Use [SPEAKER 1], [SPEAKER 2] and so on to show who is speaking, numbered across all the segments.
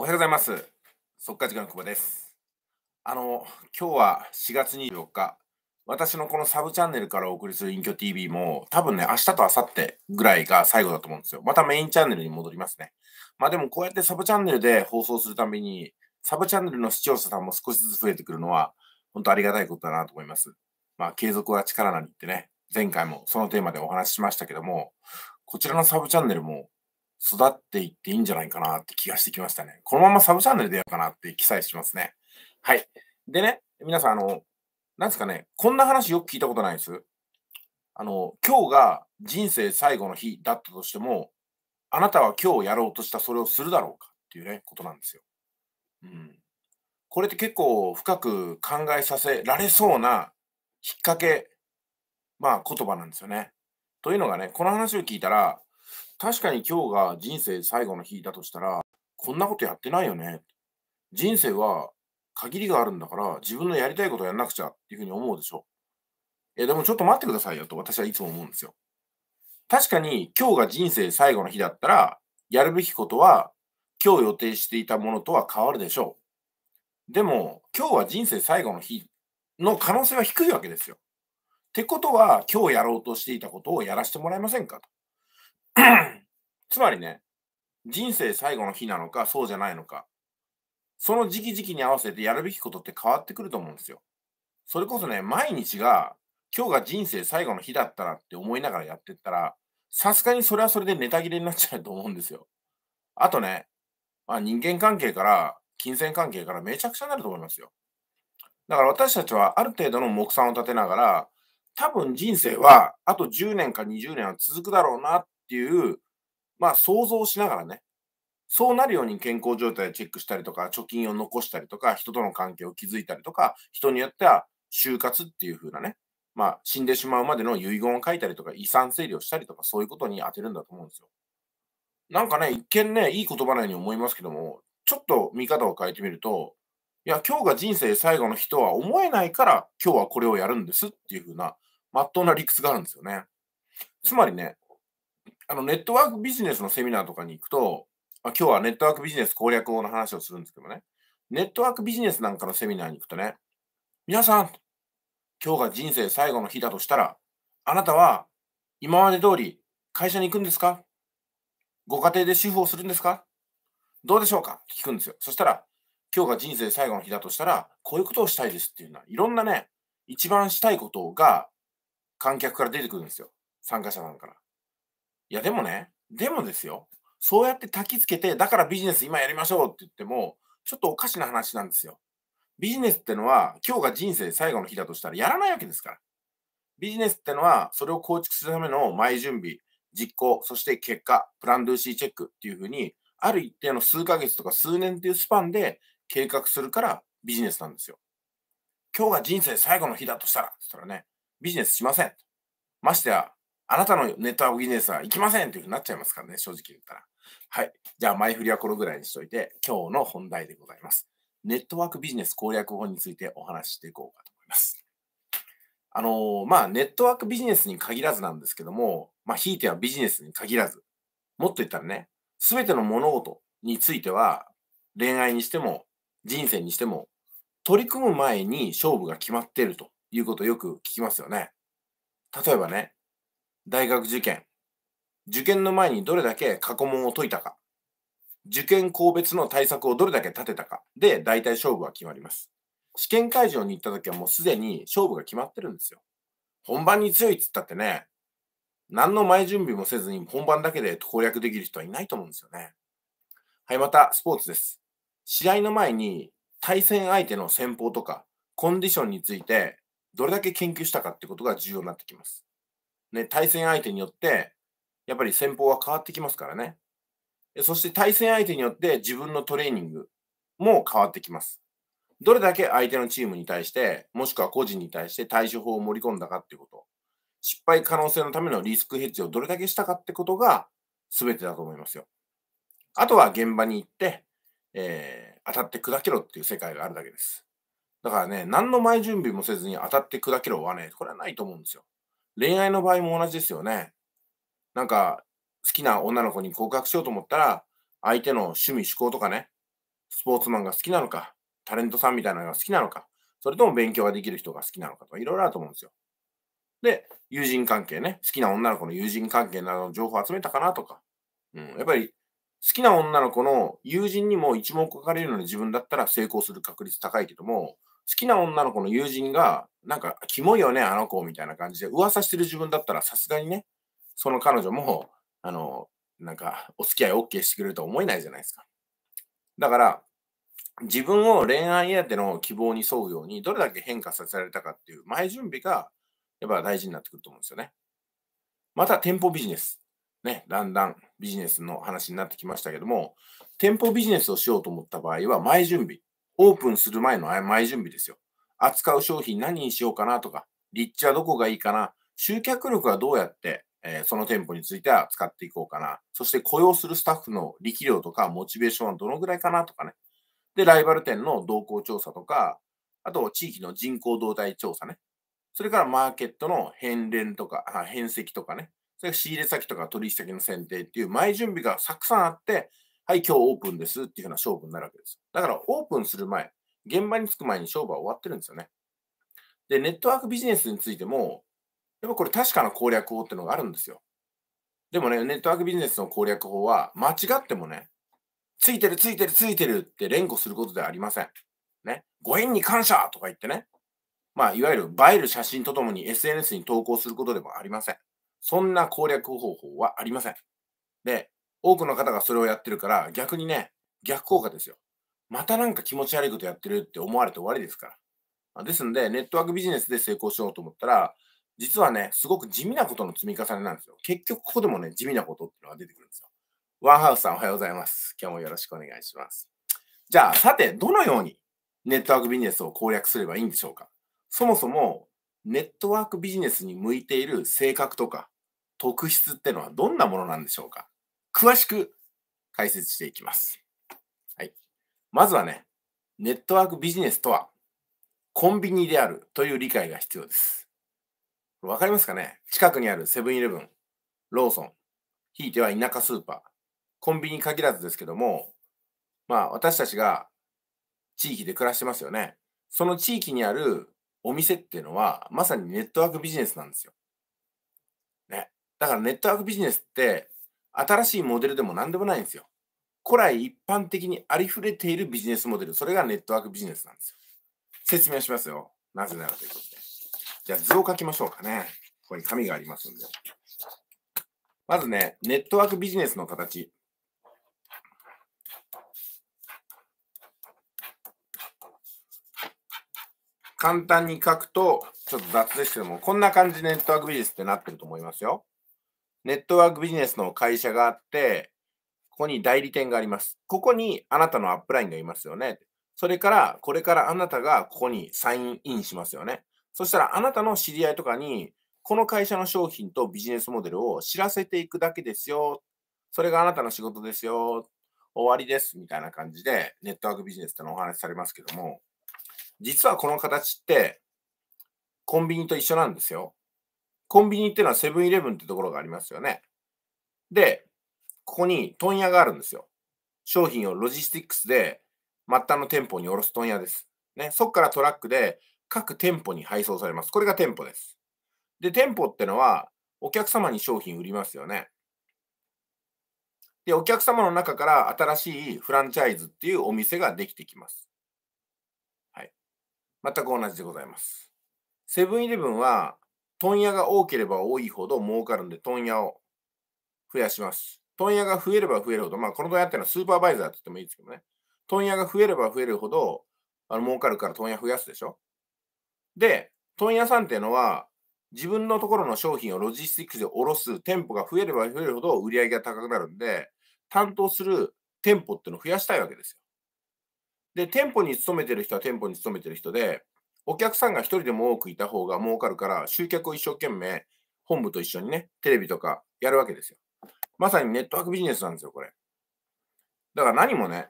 [SPEAKER 1] おはようございます。速稼時間の久保です。あの、今日は4月24日、私のこのサブチャンネルからお送りする隠居 TV も、多分ね、明日と明後日ぐらいが最後だと思うんですよ。またメインチャンネルに戻りますね。まあでもこうやってサブチャンネルで放送するために、サブチャンネルの視聴者さんも少しずつ増えてくるのは、本当ありがたいことだなと思います。まあ、継続は力なりってね、前回もそのテーマでお話ししましたけども、こちらのサブチャンネルも育っていっていいんじゃないかなって気がしてきましたね。このままサブチャンネルでやるかなって記載しますね。はい。でね、皆さん、あの、なんですかね、こんな話よく聞いたことないです。あの、今日が人生最後の日だったとしても、あなたは今日やろうとしたそれをするだろうかっていうね、ことなんですよ。うん。これって結構深く考えさせられそうな引っ掛け、まあ言葉なんですよね。というのがね、この話を聞いたら、確かに今日が人生最後の日だとしたら、こんなことやってないよね。人生は限りがあるんだから、自分のやりたいことをやんなくちゃっていうふうに思うでしょ。え、でもちょっと待ってくださいよと私はいつも思うんですよ。確かに今日が人生最後の日だったら、やるべきことは今日予定していたものとは変わるでしょう。でも、今日は人生最後の日の可能性は低いわけですよ。ってことは、今日やろうとしていたことをやらせてもらえませんかと。つまりね、人生最後の日なのか、そうじゃないのか、その時期時期に合わせてやるべきことって変わってくると思うんですよ。それこそね、毎日が、今日が人生最後の日だったらって思いながらやってったら、さすがにそれはそれでネタ切れになっちゃうと思うんですよ。あとね、まあ、人間関係から、金銭関係からめちゃくちゃになると思いますよ。だから私たちはある程度の目算を立てながら、多分人生はあと10年か20年は続くだろうなっっていう、まあ想像しながらね、そうなるように健康状態をチェックしたりとか、貯金を残したりとか、人との関係を築いたりとか、人によっては就活っていう風なね、まあ死んでしまうまでの遺言を書いたりとか、遺産整理をしたりとか、そういうことに当てるんだと思うんですよ。なんかね、一見ね、いい言葉のように思いますけども、ちょっと見方を変えてみると、いや、今日が人生最後の日とは思えないから、今日はこれをやるんですっていう風な、まっとうな理屈があるんですよね。つまりね、あの、ネットワークビジネスのセミナーとかに行くと、まあ、今日はネットワークビジネス攻略法の話をするんですけどね、ネットワークビジネスなんかのセミナーに行くとね、皆さん、今日が人生最後の日だとしたら、あなたは今まで通り会社に行くんですかご家庭で主婦をするんですかどうでしょうかって聞くんですよ。そしたら、今日が人生最後の日だとしたら、こういうことをしたいですっていうのは、いろんなね、一番したいことが観客から出てくるんですよ。参加者なんから。いや、でもね、でもですよ、そうやって焚きつけて、だからビジネス今やりましょうって言っても、ちょっとおかしな話なんですよ。ビジネスってのは、今日が人生最後の日だとしたらやらないわけですから。ビジネスってのは、それを構築するための前準備、実行、そして結果、プランドゥーシーチェックっていうふうに、ある一定の数ヶ月とか数年っていうスパンで計画するからビジネスなんですよ。今日が人生最後の日だとしたら、そったらね、ビジネスしません。ましてや、あなたのネタをジネスはいきませんっていうふうになっちゃいますからね、正直言ったら。はい。じゃあ、前振りはこのぐらいにしといて、今日の本題でございます。ネットワークビジネス攻略法についてお話ししていこうかと思います。あのー、まあ、ネットワークビジネスに限らずなんですけども、まあ、ひいてはビジネスに限らず、もっと言ったらね、すべての物事については、恋愛にしても、人生にしても、取り組む前に勝負が決まっているということをよく聞きますよね。例えばね、大学受験、受験の前にどれだけ過去問を解いたか、受験校別の対策をどれだけ立てたかで大体勝負は決まります。試験会場に行った時はもうすでに勝負が決まってるんですよ。本番に強いっつったってね、何の前準備もせずに本番だけで攻略できる人はいないと思うんですよね。はい、またスポーツです。試合の前に対戦相手の戦法とかコンディションについてどれだけ研究したかってことが重要になってきます。ね、対戦相手によって、やっぱり戦法は変わってきますからね。そして対戦相手によって自分のトレーニングも変わってきます。どれだけ相手のチームに対して、もしくは個人に対して対処法を盛り込んだかっていうこと。失敗可能性のためのリスクヘッジをどれだけしたかってことが全てだと思いますよ。あとは現場に行って、えー、当たって砕けろっていう世界があるだけです。だからね、何の前準備もせずに当たって砕けろはね、これはないと思うんですよ。恋愛の場合も同じですよね。なんか、好きな女の子に告白しようと思ったら、相手の趣味、趣向とかね、スポーツマンが好きなのか、タレントさんみたいなのが好きなのか、それとも勉強ができる人が好きなのかとか、いろいろあると思うんですよ。で、友人関係ね、好きな女の子の友人関係などの情報を集めたかなとか、うん、やっぱり好きな女の子の友人にも一目置かれるのに、自分だったら成功する確率高いけども、好きな女の子の友人が、なんか、キモいよね、あの子、みたいな感じで、噂してる自分だったら、さすがにね、その彼女も、あの、なんか、お付き合い OK してくれるとは思えないじゃないですか。だから、自分を恋愛目当ての希望に沿うように、どれだけ変化させられたかっていう前準備が、やっぱ大事になってくると思うんですよね。また、店舗ビジネス。ね、だんだんビジネスの話になってきましたけども、店舗ビジネスをしようと思った場合は、前準備。オープンする前の前準備ですよ。扱う商品何にしようかなとか、立地はどこがいいかな、集客力はどうやって、えー、その店舗については使っていこうかな、そして雇用するスタッフの力量とか、モチベーションはどのぐらいかなとかね。で、ライバル店の動向調査とか、あと地域の人口動態調査ね。それからマーケットの変連とか、変籍とかね。それから仕入れ先とか取引先の選定っていう前準備がたくさんあって、はい、今日オープンですっていうような勝負になるわけです。だからオープンする前、現場に着く前に勝負は終わってるんですよね。で、ネットワークビジネスについても、やっぱこれ確かな攻略法っていうのがあるんですよ。でもね、ネットワークビジネスの攻略法は、間違ってもね、ついてるついてるついてるって連呼することではありません。ね。ご縁に感謝とか言ってね。まあ、いわゆる映える写真とともに SNS に投稿することでもありません。そんな攻略方法はありません。で、多くの方がそれをやってるから、逆にね、逆効果ですよ。またなんか気持ち悪いことやってるって思われて終わりですから。ですので、ネットワークビジネスで成功しようと思ったら、実はね、すごく地味なことの積み重ねなんですよ。結局、ここでもね、地味なことっていうのが出てくるんですよ。ワンハウスさん、おはようございます。今日もよろしくお願いします。じゃあ、さて、どのようにネットワークビジネスを攻略すればいいんでしょうかそもそも、ネットワークビジネスに向いている性格とか、特質ってのはどんなものなんでしょうか詳しく解説していきます。はい。まずはね、ネットワークビジネスとは、コンビニであるという理解が必要です。わかりますかね近くにあるセブンイレブン、ローソン、ひいては田舎スーパー、コンビニ限らずですけども、まあ私たちが地域で暮らしてますよね。その地域にあるお店っていうのは、まさにネットワークビジネスなんですよ。ね。だからネットワークビジネスって、新しいモデルでも何でもないんですよ。古来一般的にありふれているビジネスモデル、それがネットワークビジネスなんですよ。説明しますよ。なぜならということで。じゃあ図を書きましょうかね。ここに紙がありますんで。まずね、ネットワークビジネスの形。簡単に書くと、ちょっと雑ですけども、こんな感じでネットワークビジネスってなってると思いますよ。ネットワークビジネスの会社があって、ここに代理店があります。ここにあなたのアップラインがいますよね。それから、これからあなたがここにサインインしますよね。そしたら、あなたの知り合いとかに、この会社の商品とビジネスモデルを知らせていくだけですよ。それがあなたの仕事ですよ。終わりです。みたいな感じで、ネットワークビジネスってのお話しされますけども、実はこの形って、コンビニと一緒なんですよ。コンビニっていうのはセブンイレブンってところがありますよね。で、ここに問屋があるんですよ。商品をロジスティックスで末端の店舗に卸す問屋です。ね、そこからトラックで各店舗に配送されます。これが店舗です。で、店舗ってのはお客様に商品売りますよね。で、お客様の中から新しいフランチャイズっていうお店ができてきます。はい。全く同じでございます。セブンイレブンは問屋が多ければ多いほど儲かるんで、問屋を増やします。問屋が増えれば増えるほど、まあ、この問屋っていうのはスーパーバイザーって言ってもいいですけどね。問屋が増えれば増えるほど、あの、儲かるから問屋増やすでしょ。で、問屋さんっていうのは、自分のところの商品をロジスティックスでろす店舗が増えれば増えるほど売り上げが高くなるんで、担当する店舗っていうのを増やしたいわけですよ。で、店舗に勤めてる人は店舗に勤めてる人で、お客さんが一人でも多くいた方が儲かるから、集客を一生懸命本部と一緒にね、テレビとかやるわけですよ。まさにネットワークビジネスなんですよ、これ。だから何もね、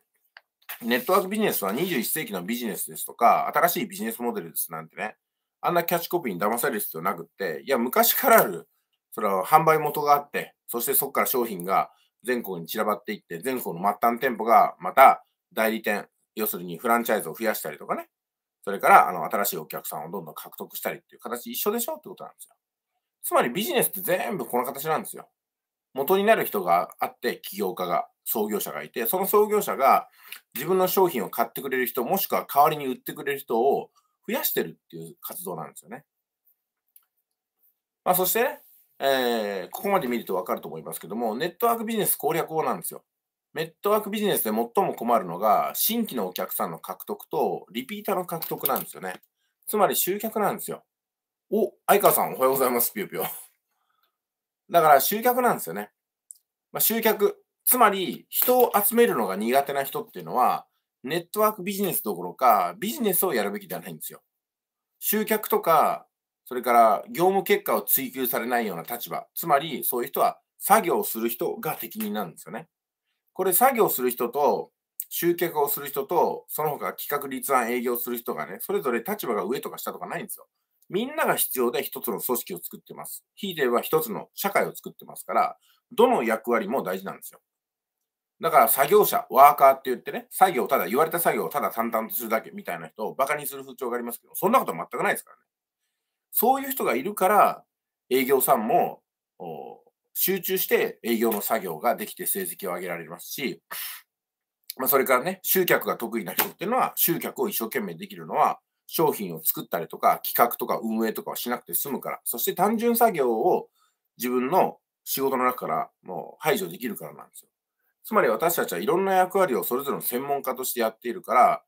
[SPEAKER 1] ネットワークビジネスは21世紀のビジネスですとか、新しいビジネスモデルですなんてね、あんなキャッチコピーに騙される必要なくって、いや、昔からある、それは販売元があって、そしてそこから商品が全国に散らばっていって、全国の末端店舗がまた代理店、要するにフランチャイズを増やしたりとかね、それから、あの、新しいお客さんをどんどん獲得したりっていう形一緒でしょってことなんですよ。つまりビジネスって全部この形なんですよ。元になる人があって、起業家が、創業者がいて、その創業者が自分の商品を買ってくれる人、もしくは代わりに売ってくれる人を増やしてるっていう活動なんですよね。まあ、そしてね、えー、ここまで見ると分かると思いますけども、ネットワークビジネス攻略法なんですよ。ネットワークビジネスで最も困るのが、新規のお客さんの獲得と、リピーターの獲得なんですよね。つまり集客なんですよ。お、相川さんおはようございます、ぴよぴよ。だから集客なんですよね。まあ、集客。つまり、人を集めるのが苦手な人っていうのは、ネットワークビジネスどころか、ビジネスをやるべきではないんですよ。集客とか、それから業務結果を追求されないような立場。つまり、そういう人は作業する人が適任なんですよね。これ作業する人と、集客をする人と、その他企画立案営業する人がね、それぞれ立場が上とか下とかないんですよ。みんなが必要で一つの組織を作ってます。ひいては一つの社会を作ってますから、どの役割も大事なんですよ。だから作業者、ワーカーって言ってね、作業ただ、言われた作業をただ淡々とするだけみたいな人をバカにする風潮がありますけど、そんなことは全くないですからね。そういう人がいるから、営業さんも集中して営業の作業ができて成績を上げられますし、まあ、それからね、集客が得意な人っていうのは、集客を一生懸命できるのは、商品を作ったりとか、企画とか運営とかをしなくて済むから、そして単純作業を自分の仕事の中からもう排除できるからなんですよ。つまり私たちはいろんな役割をそれぞれの専門家としてやっているから、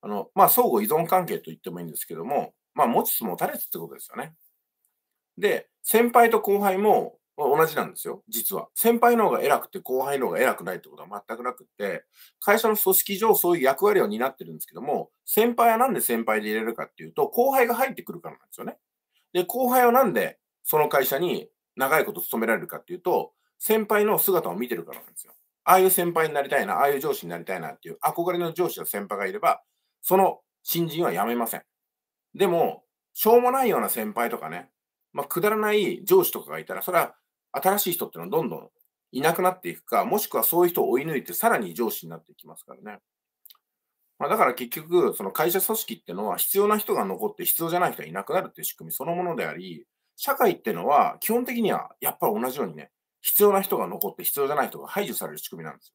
[SPEAKER 1] あの、まあ、相互依存関係と言ってもいいんですけども、まあ、持ちつ持たれつってことですよね。で、先輩と後輩も同じなんですよ、実は。先輩の方が偉くて、後輩の方が偉くないってことは全くなくって、会社の組織上そういう役割を担ってるんですけども、先輩はなんで先輩でいれるかっていうと、後輩が入ってくるからなんですよね。で、後輩はなんでその会社に長いこと勤められるかっていうと、先輩の姿を見てるからなんですよ。ああいう先輩になりたいな、ああいう上司になりたいなっていう憧れの上司や先輩がいれば、その新人は辞めません。でも、しょうもないような先輩とかね、まあ、くだらない上司とかがいたら、それは新しい人っていうのはどんどんいなくなっていくか、もしくはそういう人を追い抜いて、さらに上司になっていきますからね。まあ、だから結局、その会社組織っていうのは必要な人が残って必要じゃない人はいなくなるっていう仕組みそのものであり、社会っていうのは基本的にはやっぱり同じようにね、必要な人が残って必要じゃない人が排除される仕組みなんですよ。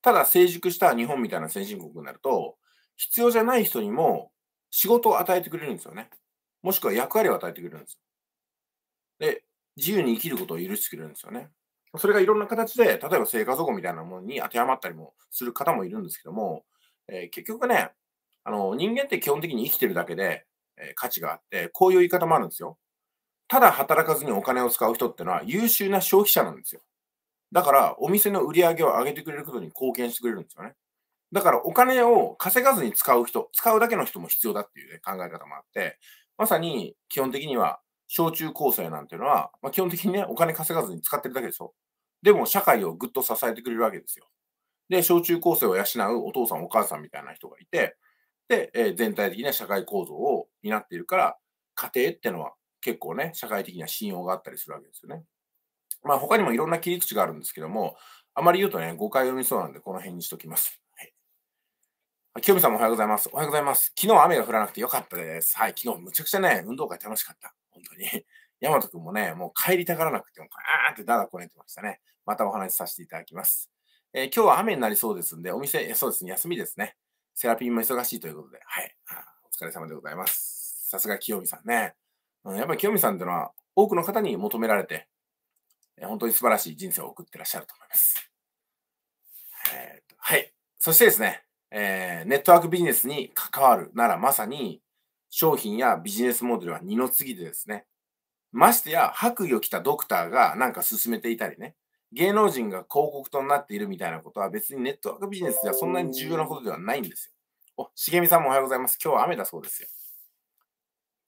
[SPEAKER 1] ただ成熟した日本みたいな先進国になると、必要じゃない人にも仕事を与えてくれるんですよね。もしくは役割を与えてくれるんですよ。で、自由に生きることを許してくれるんですよね。それがいろんな形で、例えば生活保護みたいなものに当てはまったりもする方もいるんですけども、えー、結局ねあの、人間って基本的に生きてるだけで、えー、価値があって、こういう言い方もあるんですよ。ただ働かずにお金を使う人ってのは優秀な消費者なんですよ。だから、お店の売り上げを上げてくれることに貢献してくれるんですよね。だから、お金を稼がずに使う人、使うだけの人も必要だっていう、ね、考え方もあって、まさに基本的には小中高生なんていうのは、まあ、基本的にね、お金稼がずに使ってるだけでしょ。でも、社会をぐっと支えてくれるわけですよ。で、小中高生を養うお父さん、お母さんみたいな人がいて、で、えー、全体的な社会構造を担っているから、家庭ってのは結構ね、社会的な信用があったりするわけですよね。まあ、他にもいろんな切り口があるんですけども、あまり言うとね、誤解を生みそうなんで、この辺にしときます。はい。清美さんもおはようございます。おはようございます。昨日雨が降らなくてよかったです。はい、昨日むちゃくちゃね、運動会楽しかった。本当に。大和くんもね、もう帰りたがらなくても、あーってだだこねてましたね。またお話しさせていただきます。えー、今日は雨になりそうですんで、お店、そうですね、休みですね。セラピンも忙しいということで、はい。お疲れ様でございます。さすが清美さんね。うん、やっぱり清美さんってのは、多くの方に求められて、え本当に素晴らしい人生を送ってらっしゃると思います。えー、はい。そしてですね、えー、ネットワークビジネスに関わるならまさに、商品やビジネスモデルは二の次でですね、ましてや白衣を着たドクターがなんか進めていたりね、芸能人が広告塔になっているみたいなことは別にネットワークビジネスではそんなに重要なことではないんですよ。お、茂みさんもおはようございます。今日は雨だそうですよ。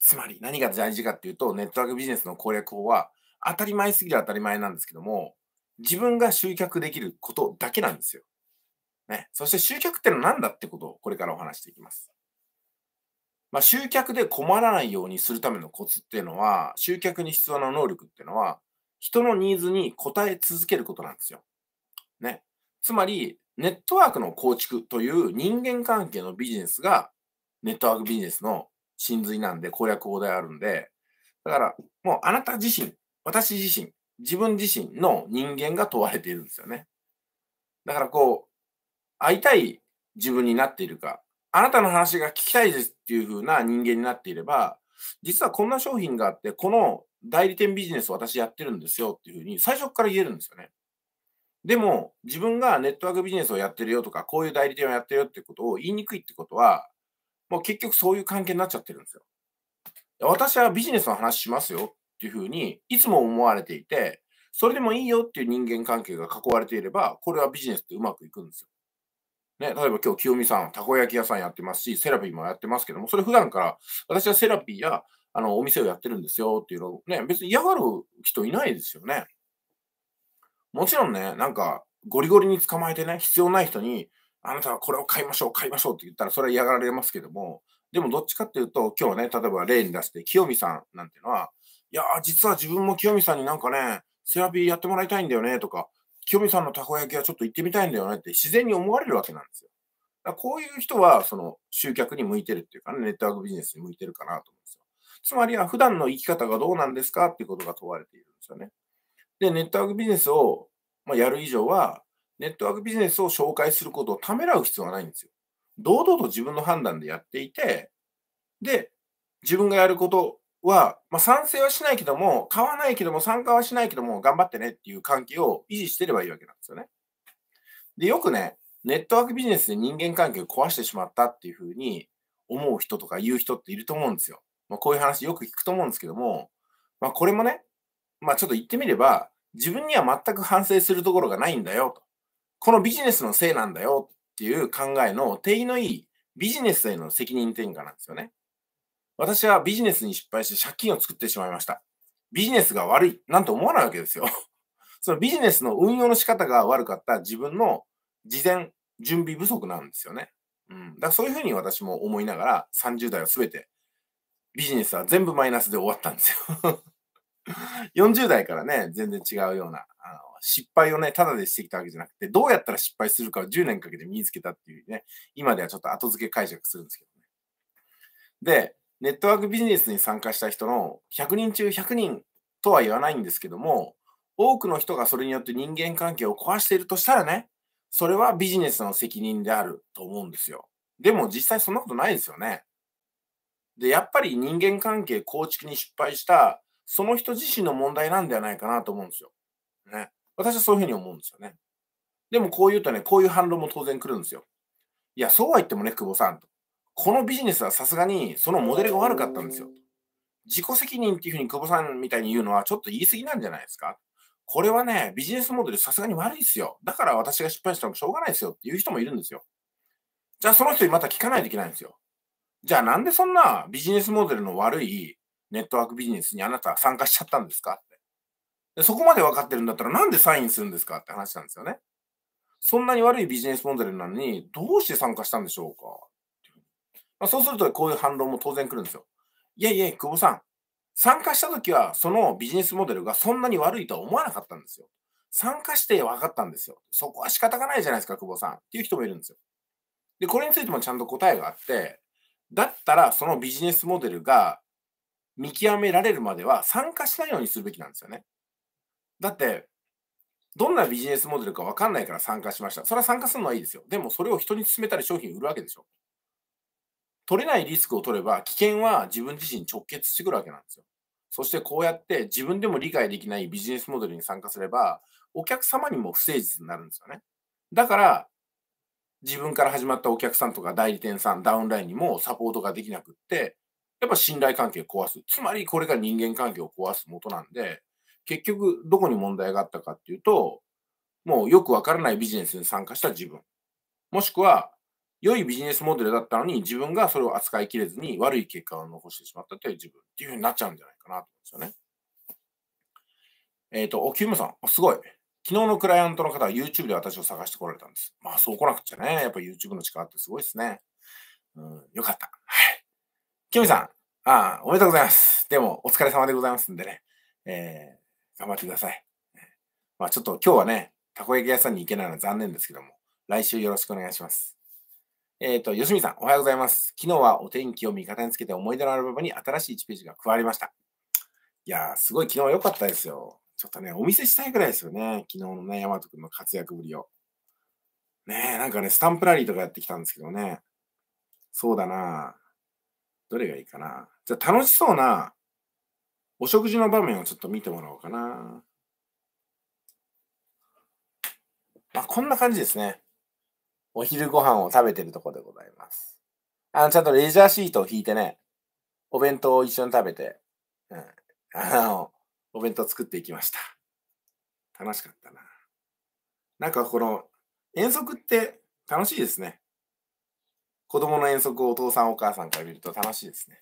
[SPEAKER 1] つまり何が大事かっていうと、ネットワークビジネスの攻略法は当たり前すぎる当たり前なんですけども、自分が集客できることだけなんですよ。ね。そして集客ってのは何だってことをこれからお話していきます。まあ、集客で困らないようにするためのコツっていうのは、集客に必要な能力っていうのは、人のニーズに応え続けることなんですよ。ね。つまり、ネットワークの構築という人間関係のビジネスが、ネットワークビジネスの真髄なんで、攻略法であるんで、だから、もうあなた自身、私自身、自分自身の人間が問われているんですよね。だからこう、会いたい自分になっているか、あなたの話が聞きたいですっていう風な人間になっていれば、実はこんな商品があって、この代理店ビジネス私やってるんですよっていう風に最初から言えるんですよね。でも、自分がネットワークビジネスをやってるよとか、こういう代理店をやってるよってことを言いにくいってことは、もう結局そういう関係になっちゃってるんですよ。私はビジネスの話しますよっていうふうに、いつも思われていて、それでもいいよっていう人間関係が囲われていれば、これはビジネスってうまくいくんですよ。ね、例えば今日清美さん、たこ焼き屋さんやってますし、セラピーもやってますけども、それ普段から、私はセラピーや、あの、お店をやってるんですよっていうのをね、別に嫌がる人いないですよね。もちろんね、なんか、ゴリゴリに捕まえてね、必要ない人に、あなたはこれを買いましょう、買いましょうって言ったら、それは嫌がられますけども、でもどっちかっていうと、今日ね、例えば例に出して、清美さんなんていうのは、いやー、実は自分も清美さんになんかね、セラピーやってもらいたいんだよねとか、清美さんのたこ焼きはちょっと行ってみたいんだよねって自然に思われるわけなんですよ。だからこういう人は、その集客に向いてるっていうかね、ネットワークビジネスに向いてるかなと思うんですよ。つまりは、普段の生き方がどうなんですかっていうことが問われているんですよね。で、ネットワークビジネスを、まやる以上は、ネットワークビジネスを紹介することをためらう必要はないんですよ。堂々と自分の判断でやっていて、で、自分がやることは、まあ、賛成はしないけども、買わないけども、参加はしないけども、頑張ってねっていう関係を維持してればいいわけなんですよね。で、よくね、ネットワークビジネスで人間関係を壊してしまったっていうふうに思う人とか言う人っていると思うんですよ。まあ、こういう話よく聞くと思うんですけども、まあ、これもね、まあ、ちょっと言ってみれば、自分には全く反省するところがないんだよと。このビジネスのせいなんだよっていう考えの定義のいいビジネスへの責任転嫁なんですよね。私はビジネスに失敗して借金を作ってしまいました。ビジネスが悪いなんて思わないわけですよ。そのビジネスの運用の仕方が悪かった自分の事前準備不足なんですよね。うん、だからそういうふうに私も思いながら30代は全てビジネスは全部マイナスで終わったんですよ。40 代からね、全然違うような、あの失敗をね、ただでしてきたわけじゃなくて、どうやったら失敗するかを10年かけて身につけたっていうね、今ではちょっと後付け解釈するんですけどね。で、ネットワークビジネスに参加した人の100人中100人とは言わないんですけども、多くの人がそれによって人間関係を壊しているとしたらね、それはビジネスの責任であると思うんですよ。でも実際そんなことないですよね。で、やっぱり人間関係構築に失敗した、その人自身の問題なんではないかなと思うんですよ。ね。私はそういうふうに思うんですよね。でもこう言うとね、こういう反論も当然来るんですよ。いや、そうは言ってもね、久保さんと。このビジネスはさすがにそのモデルが悪かったんですよ。自己責任っていうふうに久保さんみたいに言うのはちょっと言い過ぎなんじゃないですか。これはね、ビジネスモデルさすがに悪いですよ。だから私が失敗したらしょうがないですよっていう人もいるんですよ。じゃあその人にまた聞かないといけないんですよ。じゃあなんでそんなビジネスモデルの悪いネットワークビジネスにあなた参加しちゃったんですかって。でそこまで分かってるんだったらなんでサインするんですかって話なんですよね。そんなに悪いビジネスモデルなのにどうして参加したんでしょうかまあ、そうするとこういう反論も当然来るんですよ。いやいや、久保さん、参加した時はそのビジネスモデルがそんなに悪いとは思わなかったんですよ。参加して分かったんですよ。そこは仕方がないじゃないですか、久保さん。っていう人もいるんですよ。で、これについてもちゃんと答えがあって、だったらそのビジネスモデルが見極められるまでは参加しないようにするべきなんですよね。だって、どんなビジネスモデルか分かんないから参加しました。それは参加するのはいいですよ。でもそれを人に勧めたり商品売るわけでしょ。取れないリスクを取れば、危険は自分自身直結してくるわけなんですよ。そしてこうやって自分でも理解できないビジネスモデルに参加すれば、お客様にも不誠実になるんですよね。だから、自分から始まったお客さんとか代理店さん、ダウンラインにもサポートができなくって、やっぱ信頼関係を壊す。つまりこれが人間関係を壊す元なんで、結局どこに問題があったかっていうと、もうよくわからないビジネスに参加した自分。もしくは良いビジネスモデルだったのに、自分がそれを扱いきれずに悪い結果を残してしまったという自分っていうふうになっちゃうんじゃないかなと思うんですよね。えっ、ー、と、お、うむさん、すごい。昨日のクライアントの方は YouTube で私を探してこられたんです。まあ、そう来なくちゃね。やっぱ YouTube の力ってすごいですね。うん、よかった。はい。キムさん、ああ、おめでとうございます。でも、お疲れ様でございますんでね。えー、頑張ってください。まあ、ちょっと今日はね、たこ焼き屋さんに行けないのは残念ですけども、来週よろしくお願いします。えっ、ー、と、吉見さん、おはようございます。昨日はお天気を味方につけて思い出のアルバムに新しい1ページが加わりました。いやー、すごい昨日は良かったですよ。ちょっとね、お見せしたいくらいですよね。昨日のね、山マく君の活躍ぶりを。ねえ、なんかね、スタンプラリーとかやってきたんですけどね。そうだなどれがいいかな。じゃあ楽しそうなお食事の場面をちょっと見てもらおうかな。まあ、こんな感じですね。お昼ご飯を食べてるとこでございます。あの、ちゃんとレジャーシートを引いてね、お弁当を一緒に食べて、うん、あの、お弁当作っていきました。楽しかったな。なんかこの、遠足って楽しいですね。子供の遠足をお父さんお母さんから見ると楽しいですね。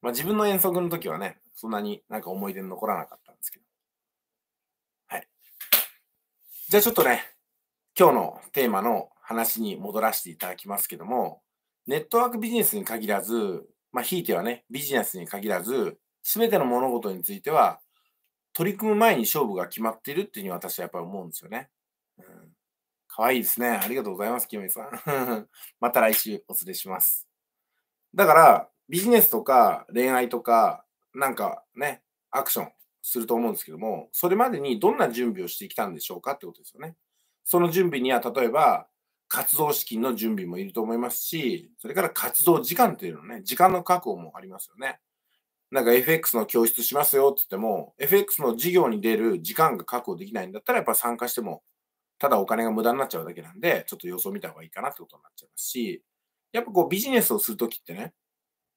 [SPEAKER 1] まあ自分の遠足の時はね、そんなになんか思い出に残らなかったんですけど。はい。じゃあちょっとね、今日のテーマの話に戻らせていただきますけども、ネットワークビジネスに限らず、まあ、ひいてはね、ビジネスに限らず、すべての物事については、取り組む前に勝負が決まっているっていうふうに私はやっぱり思うんですよね。うん。いいですね。ありがとうございます、清美さん。また来週お連れします。だから、ビジネスとか恋愛とか、なんかね、アクションすると思うんですけども、それまでにどんな準備をしてきたんでしょうかってことですよね。その準備には例えば活動資金の準備もいると思いますし、それから活動時間というのね、時間の確保もありますよね。なんか FX の教室しますよって言っても、FX の授業に出る時間が確保できないんだったら、やっぱ参加しても、ただお金が無駄になっちゃうだけなんで、ちょっと様子を見た方がいいかなってことになっちゃいますし、やっぱこうビジネスをするときってね、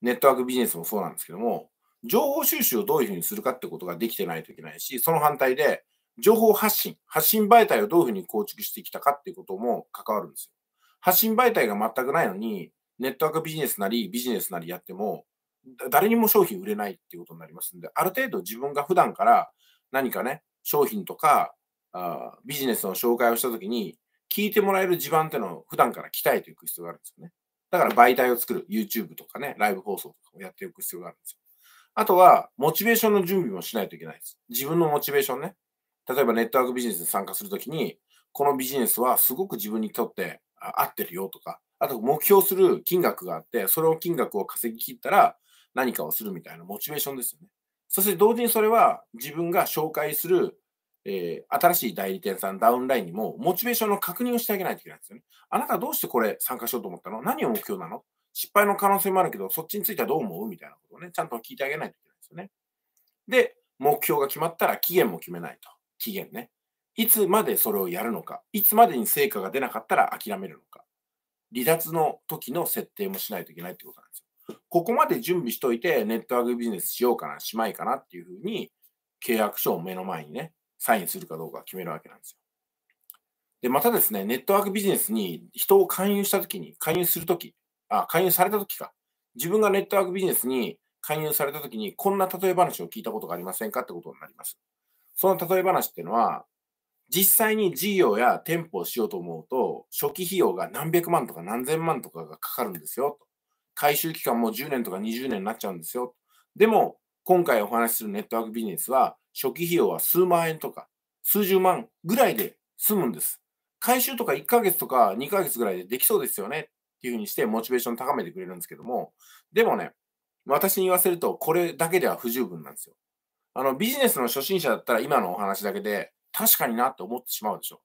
[SPEAKER 1] ネットワークビジネスもそうなんですけども、情報収集をどういうふうにするかってことができてないといけないし、その反対で、情報発信、発信媒体をどういうふうに構築してきたかっていうことも関わるんですよ。発信媒体が全くないのに、ネットワークビジネスなりビジネスなりやっても、誰にも商品売れないっていうことになりますんで、ある程度自分が普段から何かね、商品とかあビジネスの紹介をしたときに、聞いてもらえる地盤っていうのを普段から鍛えていく必要があるんですよね。だから媒体を作る、YouTube とかね、ライブ放送とかをやっておく必要があるんですよ。あとは、モチベーションの準備もしないといけないです。自分のモチベーションね。例えばネットワークビジネスに参加するときに、このビジネスはすごく自分にとって合ってるよとか、あと目標する金額があって、それを金額を稼ぎ切ったら何かをするみたいなモチベーションですよね。そして同時にそれは自分が紹介する、えー、新しい代理店さん、ダウンラインにもモチベーションの確認をしてあげないといけないんですよね。あなたどうしてこれ参加しようと思ったの何を目標なの失敗の可能性もあるけど、そっちについてはどう思うみたいなことをね、ちゃんと聞いてあげないといけないんですよね。で、目標が決まったら期限も決めないと。期限ね。いつまでそれをやるのか、いつまでに成果が出なかったら諦めるのか、離脱の時の設定もしないといけないってことなんですよ。ここまで準備しといて、ネットワークビジネスしようかな、しまいかなっていうふうに、契約書を目の前にね、サインするかどうか決めるわけなんですよ。で、またですね、ネットワークビジネスに人を勧誘したときに、勧誘するとき、あ、勧誘されたときか。自分がネットワークビジネスに勧誘されたときに、こんな例え話を聞いたことがありませんかってことになります。その例え話っていうのは、実際に事業や店舗をしようと思うと、初期費用が何百万とか何千万とかがかかるんですよ。と回収期間も10年とか20年になっちゃうんですよ。でも、今回お話しするネットワークビジネスは、初期費用は数万円とか、数十万ぐらいで済むんです。回収とか1ヶ月とか2ヶ月ぐらいでできそうですよねっていうふうにしてモチベーション高めてくれるんですけども、でもね、私に言わせるとこれだけでは不十分なんですよ。あの、ビジネスの初心者だったら今のお話だけで、確かになって思ってしまうでしょ。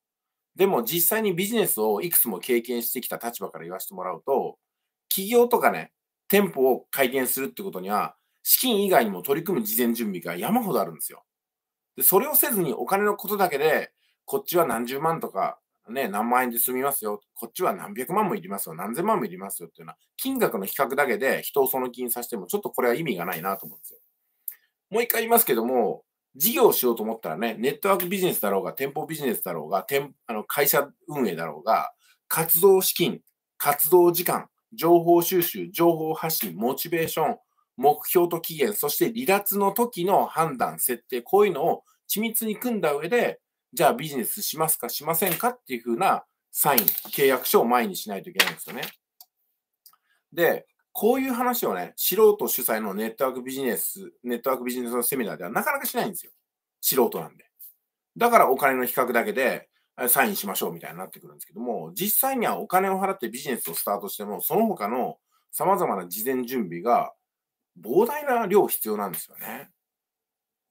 [SPEAKER 1] でも実際にビジネスをいくつも経験してきた立場から言わせてもらうと、企業とかね、店舗を開店するってことには、資金以外にも取り組む事前準備が山ほどあるんですよ。で、それをせずにお金のことだけで、こっちは何十万とか、ね、何万円で済みますよ。こっちは何百万もいりますよ。何千万もいりますよっていうのは、金額の比較だけで人をその気にさせても、ちょっとこれは意味がないなと思うんですよ。もう一回言いますけども、事業をしようと思ったらね、ネットワークビジネスだろうが、店舗ビジネスだろうが、あの会社運営だろうが、活動資金、活動時間、情報収集、情報発信、モチベーション、目標と期限、そして離脱の時の判断、設定、こういうのを緻密に組んだ上で、じゃあビジネスしますか、しませんかっていうふうなサイン、契約書を前にしないといけないんですよね。で、こういう話をね、素人主催のネットワークビジネス、ネットワークビジネスのセミナーではなかなかしないんですよ。素人なんで。だからお金の比較だけでサインしましょうみたいになってくるんですけども、実際にはお金を払ってビジネスをスタートしても、その他の様々な事前準備が膨大な量必要なんですよね。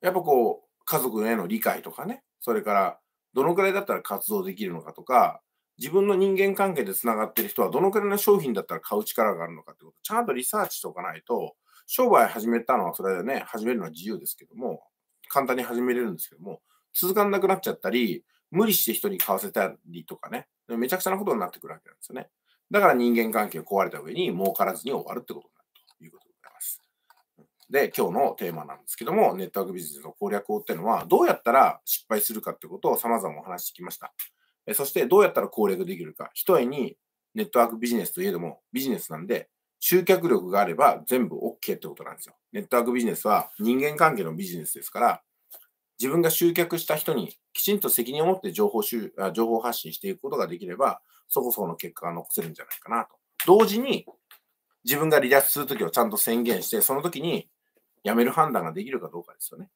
[SPEAKER 1] やっぱこう、家族への理解とかね、それからどのくらいだったら活動できるのかとか、自分の人間関係でつながってる人はどのくらいの商品だったら買う力があるのかってことちゃんとリサーチしておかないと、商売始めたのはそれでね、始めるのは自由ですけども、簡単に始めれるんですけども、続かなくなっちゃったり、無理して人に買わせたりとかね、めちゃくちゃなことになってくるわけなんですよね。だから人間関係が壊れた上に儲からずに終わるってことになるということでございます。で、今日のテーマなんですけども、ネットワークビジネスの攻略法っていうのは、どうやったら失敗するかってことを様々お話ししてきました。そしてどうやったら攻略できるか。ひとえにネットワークビジネスといえども、ビジネスなんで、集客力があれば全部 OK ってことなんですよ。ネットワークビジネスは人間関係のビジネスですから、自分が集客した人にきちんと責任を持って情報集情報発信していくことができれば、そこそこの結果が残せるんじゃないかなと。同時に、自分が離脱するときをちゃんと宣言して、その時に辞める判断ができるかどうかですよね。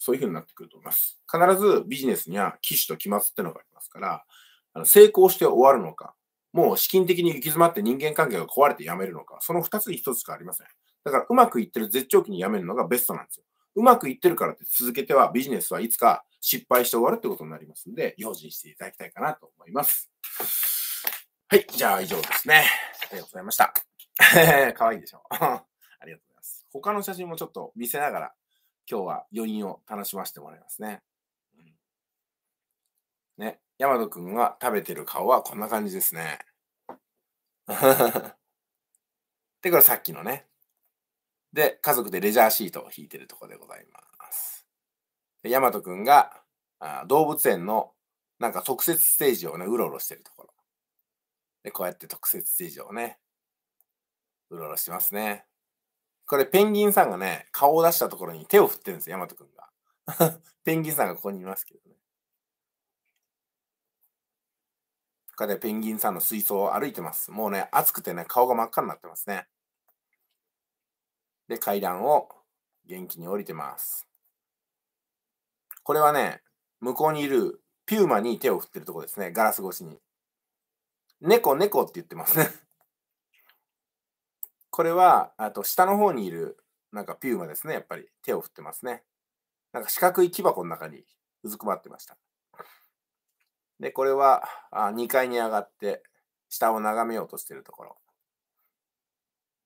[SPEAKER 1] そういうふうになってくると思います。必ずビジネスには機種と期末ってのがありますから、あの成功して終わるのか、もう資金的に行き詰まって人間関係が壊れて辞めるのか、その二つにつしかありません。だからうまくいってる絶頂期に辞めるのがベストなんですよ。うまくいってるからって続けてはビジネスはいつか失敗して終わるってことになりますんで、用心していただきたいかなと思います。はい、じゃあ以上ですね。ありがとうございました。かわいいでしょ ありがとうございます。他の写真もちょっと見せながら今日は余韻を楽しませてもらいますね。うん、ね、ヤマト君が食べてる顔はこんな感じですね。で、これさっきのね。で、家族でレジャーシートを引いてるとこでございます。で、ヤマト君があ動物園のなんか特設ステージをね、うろうろしてるところ。で、こうやって特設ステージをね、うろうろしてますね。これペンギンさんがね、顔を出したところに手を振ってるんですよ、ヤマト君が。ペンギンさんがここにいますけどね。これペンギンさんの水槽を歩いてます。もうね、暑くてね、顔が真っ赤になってますね。で、階段を元気に降りてます。これはね、向こうにいるピューマに手を振ってるとこですね、ガラス越しに。猫、猫って言ってますね。これは、あと下の方にいる、なんかピューマですね、やっぱり。手を振ってますね。なんか四角い木箱の中にうずくまってました。で、これはあ2階に上がって、下を眺めようとしてるところ。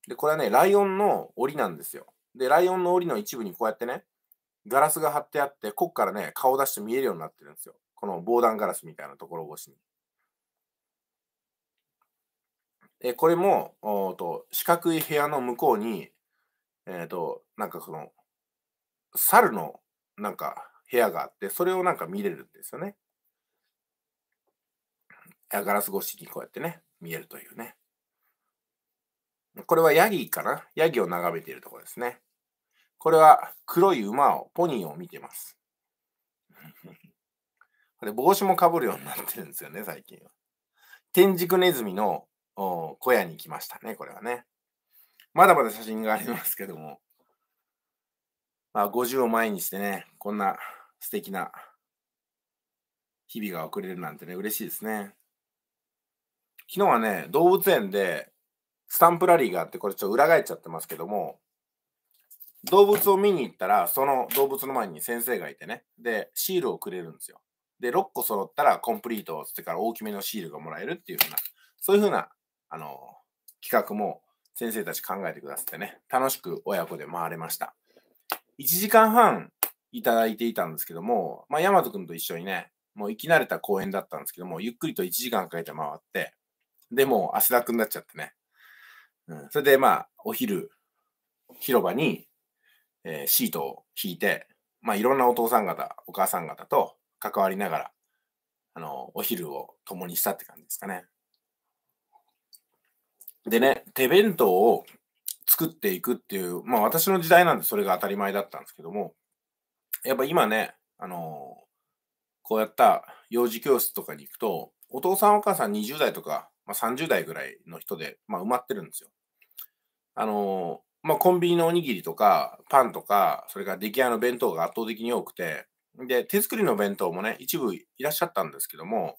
[SPEAKER 1] で、これはね、ライオンの檻なんですよ。で、ライオンの檻の一部にこうやってね、ガラスが張ってあって、こっからね、顔出して見えるようになってるんですよ。この防弾ガラスみたいなところ越しに。えこれもおと四角い部屋の向こうに、えっ、ー、と、なんかその、猿のなんか部屋があって、それをなんか見れるんですよね。ガラス越しにこうやってね、見えるというね。これはヤギかなヤギを眺めているところですね。これは黒い馬を、ポニーを見てます。で帽子もかぶるようになってるんですよね、最近は。天竺ネズミの小屋に来ましたね、これはね。まだまだ写真がありますけども、まあ、50を前にしてね、こんな素敵な日々が送れるなんてね、嬉しいですね。昨日はね、動物園でスタンプラリーがあって、これちょっと裏返っちゃってますけども、動物を見に行ったら、その動物の前に先生がいてね、で、シールをくれるんですよ。で、6個揃ったらコンプリートってから大きめのシールがもらえるっていうふうな、そういうふうなあの、企画も先生たち考えてくださってね、楽しく親子で回れました。1時間半いただいていたんですけども、まあ、大和くんと一緒にね、もう生き慣れた公園だったんですけども、ゆっくりと1時間かけて回って、で、もう汗だくになっちゃってね。うん、それで、まあ、お昼、広場に、えー、シートを引いて、まあ、いろんなお父さん方、お母さん方と関わりながら、あの、お昼を共にしたって感じですかね。でね、手弁当を作っていくっていう、まあ私の時代なんでそれが当たり前だったんですけども、やっぱ今ね、あのー、こうやった幼児教室とかに行くと、お父さんお母さん20代とか、まあ、30代ぐらいの人で、まあ、埋まってるんですよ。あのー、まあ、コンビニのおにぎりとか、パンとか、それから出来合いの弁当が圧倒的に多くて、で、手作りの弁当もね、一部いらっしゃったんですけども、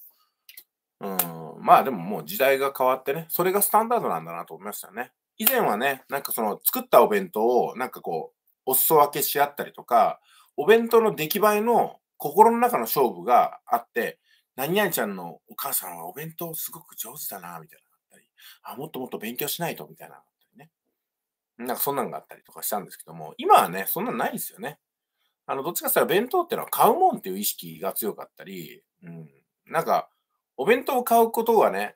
[SPEAKER 1] うん、まあでももう時代が変わってね、それがスタンダードなんだなと思いましたね。以前はね、なんかその作ったお弁当をなんかこう、お裾分けし合ったりとか、お弁当の出来栄えの心の中の勝負があって、何々ちゃんのお母さんはお弁当すごく上手だな、みたいなのがあったり、あ、もっともっと勉強しないと、みたいなのがあったりね。なんかそんなんがあったりとかしたんですけども、今はね、そんなんないですよね。あの、どっちかって言ったら弁当っていうのは買うもんっていう意識が強かったり、うん、なんか、お弁当を買うことはね、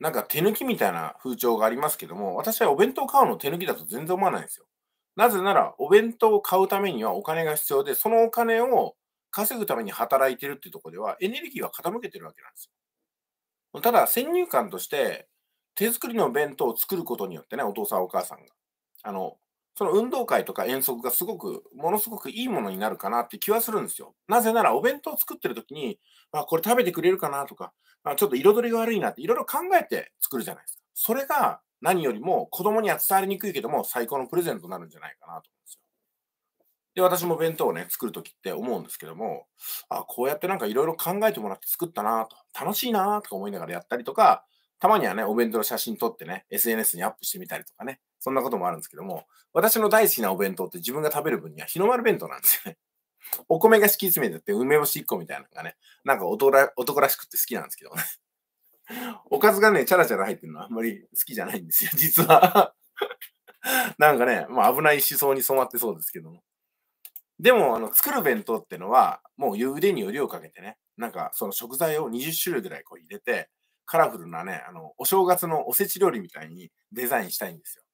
[SPEAKER 1] なんか手抜きみたいな風潮がありますけども、私はお弁当を買うの手抜きだと全然思わないんですよ。なぜなら、お弁当を買うためにはお金が必要で、そのお金を稼ぐために働いてるっていうとこでは、エネルギーは傾けてるわけなんですよ。ただ、先入観として、手作りの弁当を作ることによってね、お父さんお母さんが、あの、その運動会とか遠足がすごく、ものすごくいいものになるかなって気はするんですよ。なぜならお弁当を作ってる時に、あ、これ食べてくれるかなとか、あ、ちょっと彩りが悪いなっていろいろ考えて作るじゃないですか。それが何よりも子供には伝わりにくいけども最高のプレゼントになるんじゃないかなと思うんですよ。で、私も弁当をね、作るときって思うんですけども、あ、こうやってなんかいろいろ考えてもらって作ったなと、楽しいなとか思いながらやったりとか、たまにはね、お弁当の写真撮ってね、SNS にアップしてみたりとかね、そんなこともあるんですけども、私の大好きなお弁当って自分が食べる分には日の丸弁当なんですよね。お米が敷き詰めてて梅干し1個みたいなのがね、なんか男ら男らしくって好きなんですけどね。おかずがね、チャラチャラ入ってるのはあんまり好きじゃないんですよ、実は。なんかね、まあ、危ない思想に染まってそうですけども。でも、あの作る弁当ってのは、もう腕によりをかけてね、なんかその食材を20種類ぐらいこう入れて、カラフルなね、あの、お正月のおせち料理みたいにデザインしたいんですよ。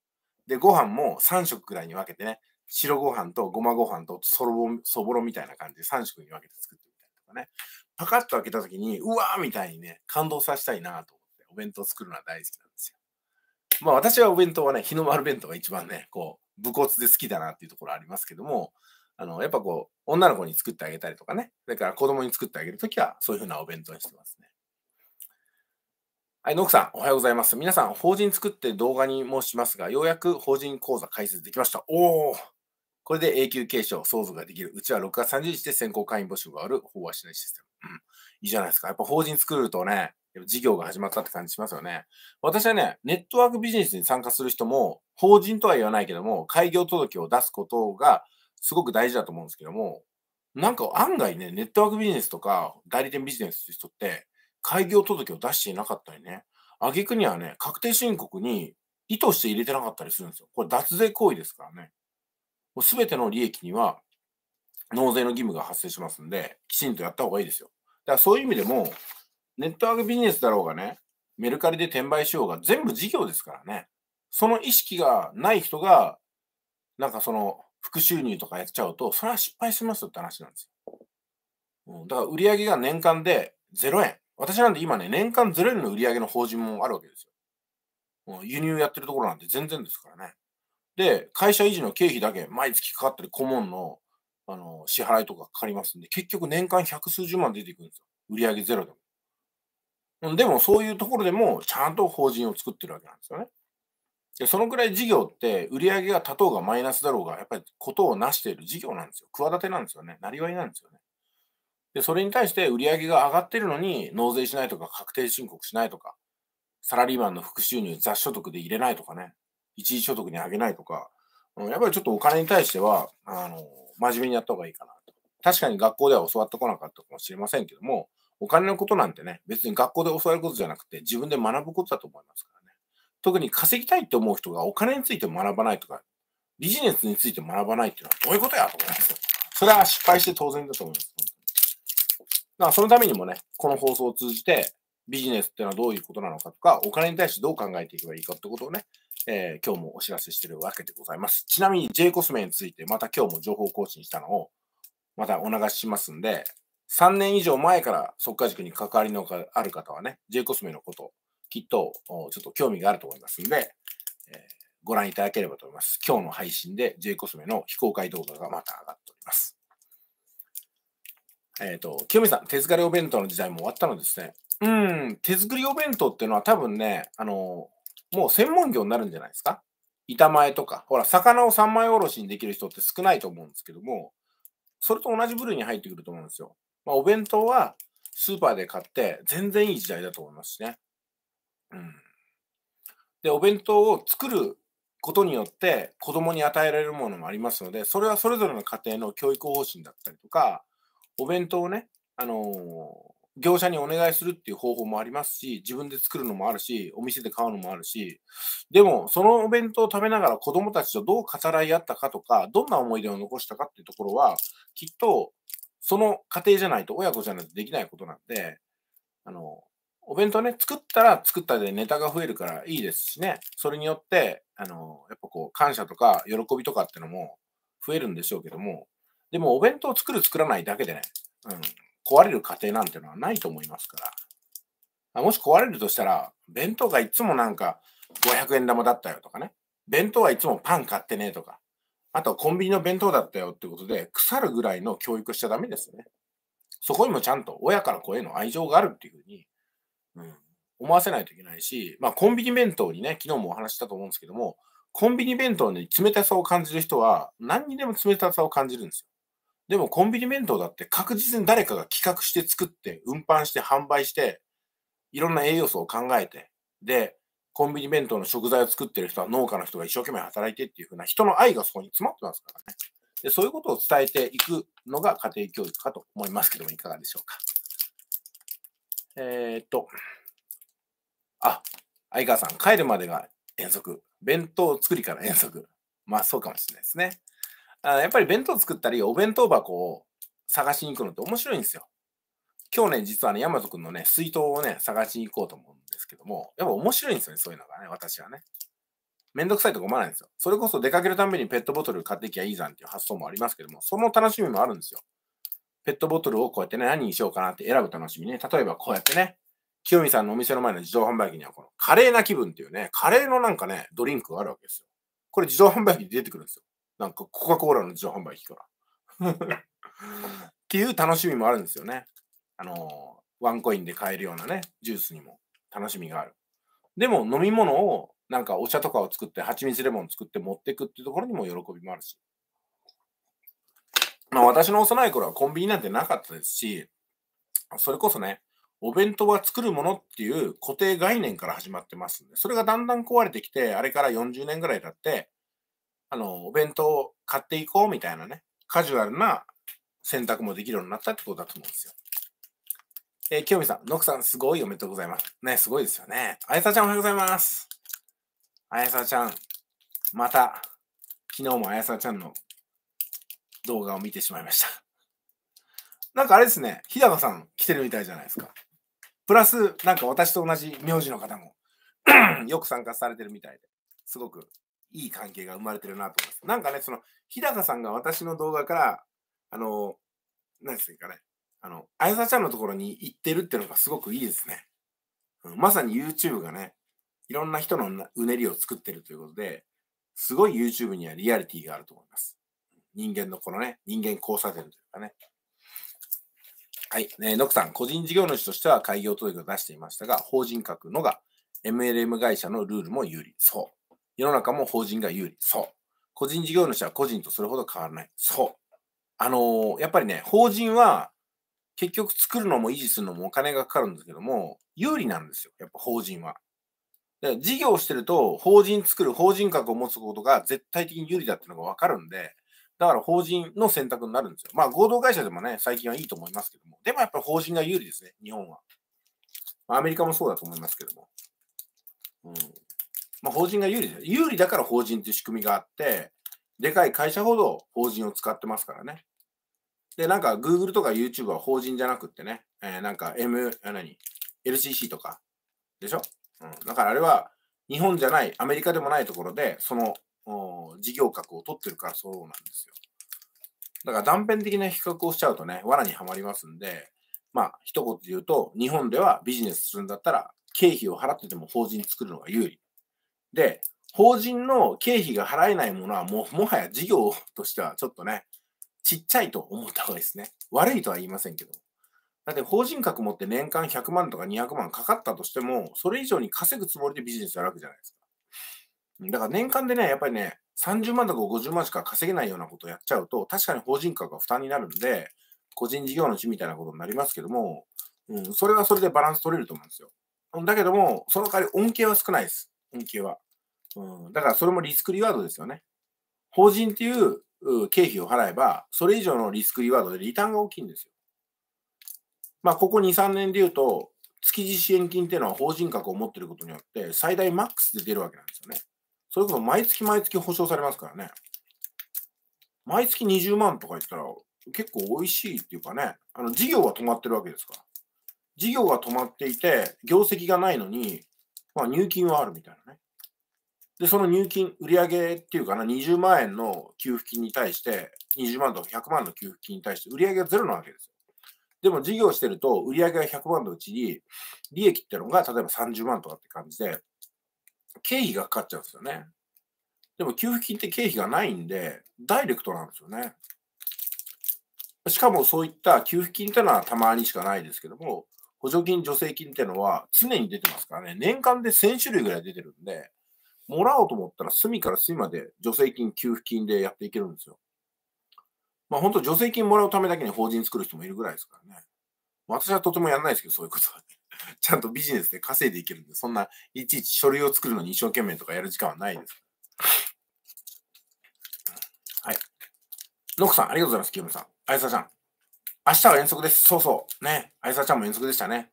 [SPEAKER 1] で、ご飯も3食くらいに分けてね、白ご飯とごまご飯とそぼろそぼろみたいな感じで3食に分けて作ってみたりとかね。パカッと開けた時に、うわーみたいにね、感動させたいなと思って、お弁当作るのは大好きなんですよ。まあ私はお弁当はね、日の丸弁当が一番ね、こう、武骨で好きだなっていうところありますけども、あの、やっぱこう、女の子に作ってあげたりとかね、だから子供に作ってあげるときは、そういうふうなお弁当にしてますね。はい、ノクさん、おはようございます。皆さん、法人作って動画に申しますが、ようやく法人講座開設できました。おおこれで永久継承、相続ができる。うちは6月30日で先行会員募集がある法はしないシステム。うん。いいじゃないですか。やっぱ法人作るとね、事業が始まったって感じしますよね。私はね、ネットワークビジネスに参加する人も、法人とは言わないけども、開業届を出すことがすごく大事だと思うんですけども、なんか案外ね、ネットワークビジネスとか代理店ビジネスって人って、開業届を出していなかったりね、挙句にはね、確定申告に意図して入れてなかったりするんですよ。これ脱税行為ですからね。すべての利益には納税の義務が発生しますんで、きちんとやった方がいいですよ。だからそういう意味でも、ネットワークビジネスだろうがね、メルカリで転売しようが全部事業ですからね。その意識がない人が、なんかその副収入とかやっちゃうと、それは失敗しますよって話なんですよ。だから売上が年間で0円。私なんで今ね、年間ずれるの売り上げの法人もあるわけですよ。もう輸入やってるところなんて全然ですからね。で、会社維持の経費だけ毎月かかってる顧問のあの支払いとかかかりますんで、結局年間百数十万出ていくんですよ。売り上げゼロでも。でもそういうところでもちゃんと法人を作ってるわけなんですよね。でそのくらい事業って売り上げが立とうがマイナスだろうが、やっぱりことを成している事業なんですよ。企てなんですよね。なりわいなんですよね。で、それに対して売り上げが上がってるのに、納税しないとか、確定申告しないとか、サラリーマンの副収入、雑所得で入れないとかね、一時所得に上げないとか、うん、やっぱりちょっとお金に対しては、あの、真面目にやった方がいいかなと。確かに学校では教わってこなかったかもしれませんけども、お金のことなんてね、別に学校で教わることじゃなくて、自分で学ぶことだと思いますからね。特に稼ぎたいって思う人がお金について学ばないとか、ビジネスについて学ばないっていうのはどういうことやと思いますよ。それは失敗して当然だと思います。だからそのためにもね、この放送を通じて、ビジネスっていうのはどういうことなのかとか、お金に対してどう考えていけばいいかってことをね、えー、今日もお知らせしてるわけでございます。ちなみに J コスメについて、また今日も情報更新したのを、またお流ししますんで、3年以上前から即化塾に関わりのある方はね、J コスメのこと、きっとちょっと興味があると思いますんで、えー、ご覧いただければと思います。今日の配信で J コスメの非公開動画がまた上がっております。えっ、ー、と、清水さん、手作りお弁当の時代も終わったのですね。うん、手作りお弁当っていうのは多分ね、あの、もう専門業になるんじゃないですか板前とか。ほら、魚を三枚おろしにできる人って少ないと思うんですけども、それと同じ部類に入ってくると思うんですよ。まあ、お弁当はスーパーで買って全然いい時代だと思いますしね。うん。で、お弁当を作ることによって子供に与えられるものもありますので、それはそれぞれの家庭の教育方針だったりとか、お弁当をね、あのー、業者にお願いするっていう方法もありますし、自分で作るのもあるし、お店で買うのもあるし、でも、そのお弁当を食べながら子供たちとどう語らい合ったかとか、どんな思い出を残したかっていうところは、きっと、その家庭じゃないと、親子じゃないとできないことなんで、あのーお弁当ね、作ったら作ったでネタが増えるからいいですしね、それによって、あの、やっぱこう、感謝とか喜びとかってのも増えるんでしょうけども、でもお弁当を作る作らないだけでね、うん、壊れる過程なんてのはないと思いますから。あもし壊れるとしたら、弁当がいつもなんか500円玉だったよとかね。弁当はいつもパン買ってねとか。あとコンビニの弁当だったよってことで、腐るぐらいの教育しちゃダメですね。そこにもちゃんと親から子への愛情があるっていうふうに、うん、思わせないといけないし、まあコンビニ弁当にね、昨日もお話したと思うんですけども、コンビニ弁当に冷たさを感じる人は、何にでも冷たさを感じるんですよ。でもコンビニ弁当だって確実に誰かが企画して作って、運搬して販売して、いろんな栄養素を考えて、で、コンビニ弁当の食材を作ってる人は農家の人が一生懸命働いてっていうふうな人の愛がそこに詰まってますからね。で、そういうことを伝えていくのが家庭教育かと思いますけども、いかがでしょうか。えー、っと、あ、相川さん、帰るまでが遠足。弁当作りから遠足。まあ、そうかもしれないですね。あやっぱり弁当作ったり、お弁当箱を探しに行くのって面白いんですよ。今日ね、実はね、山マくんのね、水筒をね、探しに行こうと思うんですけども、やっぱ面白いんですよね、そういうのがね、私はね。めんどくさいとこまないんですよ。それこそ出かけるためにペットボトル買ってきゃいいじゃんっていう発想もありますけども、その楽しみもあるんですよ。ペットボトルをこうやってね、何にしようかなって選ぶ楽しみね。例えばこうやってね、清美さんのお店の前の自動販売機にはこのカレーな気分っていうね、カレーのなんかね、ドリンクがあるわけですよ。これ自動販売機で出てくるんですよ。なんかコカ・コーラの自動販売機から。っていう楽しみもあるんですよね。あのー、ワンコインで買えるようなね、ジュースにも楽しみがある。でも飲み物をなんかお茶とかを作って、蜂蜜レモン作って持っていくっていうところにも喜びもあるし。まあ私の幼い頃はコンビニなんてなかったですし、それこそね、お弁当は作るものっていう固定概念から始まってますんで、それがだんだん壊れてきて、あれから40年ぐらい経って、あの、お弁当を買っていこうみたいなね、カジュアルな選択もできるようになったってことだと思うんですよ。えー、清美さん、ノクさん、すごいおめでとうございます。ね、すごいですよね。あやさちゃん、おはようございます。あやさちゃん、また、昨日もあやさちゃんの動画を見てしまいました。なんかあれですね、日高さん来てるみたいじゃないですか。プラス、なんか私と同じ名字の方も よく参加されてるみたいで、すごくいい関係が生まれてるなと思います。なんかね、その、日高さんが私の動画から、あの、何ですかね、あの、あやさちゃんのところに行ってるっていうのがすごくいいですね。うん、まさに YouTube がね、いろんな人のうねりを作ってるということで、すごい YouTube にはリアリティがあると思います。人間のこのね、人間交差点というかね。はい。ノ、ノクさん、個人事業主としては開業届を出していましたが、法人格のが MLM 会社のルールも有利。そう。世の中も法人が有利。そう。個人事業主は個人とそれほど変わらない。そう。あのー、やっぱりね、法人は結局作るのも維持するのもお金がかかるんですけども、有利なんですよ。やっぱ法人は。事業してると、法人作る、法人格を持つことが絶対的に有利だっていうのがわかるんで、だから法人の選択になるんですよ。まあ合同会社でもね、最近はいいと思いますけども。でもやっぱ法人が有利ですね、日本は。まアメリカもそうだと思いますけども。うん。まあ、法人が有利です。有利だから法人っていう仕組みがあって、でかい会社ほど法人を使ってますからね。で、なんか Google とか YouTube は法人じゃなくってね、えー、なんか M、何 ?LCC とか。でしょうん。だからあれは日本じゃない、アメリカでもないところで、その事業格を取ってるからそうなんですよ。だから断片的な比較をしちゃうとね、罠にはまりますんで、まあ、一言で言うと、日本ではビジネスするんだったら、経費を払ってても法人作るのが有利。で、法人の経費が払えないものは、もう、もはや事業としてはちょっとね、ちっちゃいと思った方がいいですね。悪いとは言いませんけど。だって法人格持って年間100万とか200万かかったとしても、それ以上に稼ぐつもりでビジネスやるわけじゃないですか。だから年間でね、やっぱりね、30万とか50万しか稼げないようなことをやっちゃうと、確かに法人格が負担になるんで、個人事業主みたいなことになりますけども、うん、それはそれでバランス取れると思うんですよ。だけども、その代わり恩恵は少ないです。恩恵は。うん、だからそれもリスクリワードですよね。法人っていう経費を払えば、それ以上のリスクリワードでリターンが大きいんですよ。まあ、ここ2、3年で言うと、築地支援金っていうのは法人格を持ってることによって、最大マックスで出るわけなんですよね。それこそ毎月毎月保証されますからね。毎月20万とか言ったら、結構美味しいっていうかね、あの事業は止まってるわけですから。事業が止まっていて、業績がないのに、まあ、入金はあるみたいなね。で、その入金、売上っていうかな、20万円の給付金に対して、20万と100万の給付金に対して、売上がゼロなわけですよ。でも事業してると、売上が100万のうちに、利益ってのが、例えば30万とかって感じで、経費がかかっちゃうんですよね。でも給付金って経費がないんで、ダイレクトなんですよね。しかもそういった給付金ってのはたまにしかないですけども、補助金、助成金ってのは常に出てますからね、年間で1000種類ぐらい出てるんで、もらおうと思ったら隅から隅まで助成金、給付金でやっていけるんですよ。まあ本当助成金もらうためだけに法人作る人もいるぐらいですからね。私はとてもやらないですけど、そういうことはね。ちゃんとビジネスで稼いでいけるんで、そんないちいち書類を作るのに一生懸命とかやる時間はないです。はい。ノックさん、ありがとうございます、清ムさん。あいさちゃん。明日は遠足です。そうそう。ね。あいさちゃんも遠足でしたね。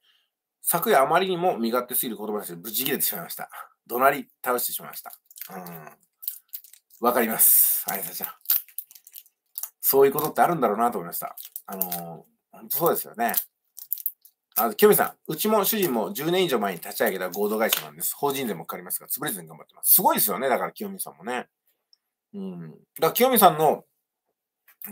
[SPEAKER 1] 昨夜あまりにも身勝手すぎる言葉たちでブチ切れてしまいました。怒鳴り倒してしまいました。うん。わかります。あやさちゃん。そういうことってあるんだろうなと思いました。あのー、本当そうですよね。あの、清美さん、うちも主人も10年以上前に立ち上げた合同会社なんです。法人税もかかりますが、潰れずに頑張ってます。すごいですよね、だから清美さんもね。うん。だから清美さんの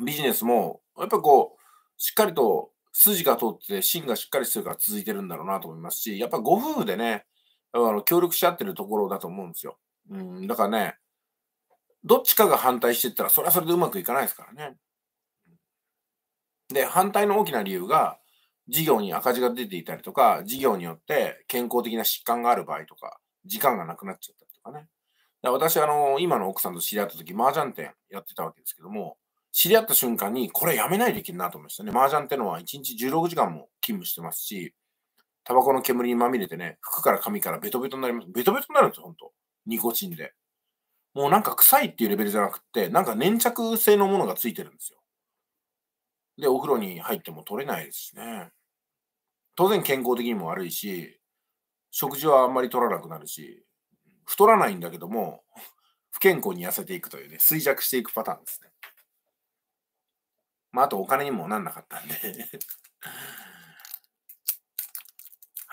[SPEAKER 1] ビジネスも、やっぱこう、しっかりと筋が通って、芯がしっかりしてるから続いてるんだろうなと思いますし、やっぱご夫婦でね、あの協力し合ってるところだと思うんですよ。うん、だからね、どっちかが反対してったら、それはそれでうまくいかないですからね。で、反対の大きな理由が、事業に赤字が出ていたりとか、事業によって健康的な疾患がある場合とか、時間がなくなっちゃったりとかね。で私、あの、今の奥さんと知り合った時、麻雀店やってたわけですけども、知り合った瞬間に、これやめないといけんなと思いましたね。麻雀ってのは1日16時間も勤務してますし、タバコの煙にまみれてね、服から髪からベトベトになります。ベトベトになるんですよ、ほんと。ニコチンで。もうなんか臭いっていうレベルじゃなくて、なんか粘着性のものがついてるんですよ。で、お風呂に入っても取れないですしね。当然健康的にも悪いし、食事はあんまり取らなくなるし、太らないんだけども、不健康に痩せていくというね、衰弱していくパターンですね。まあ、あとお金にもなんなかったんで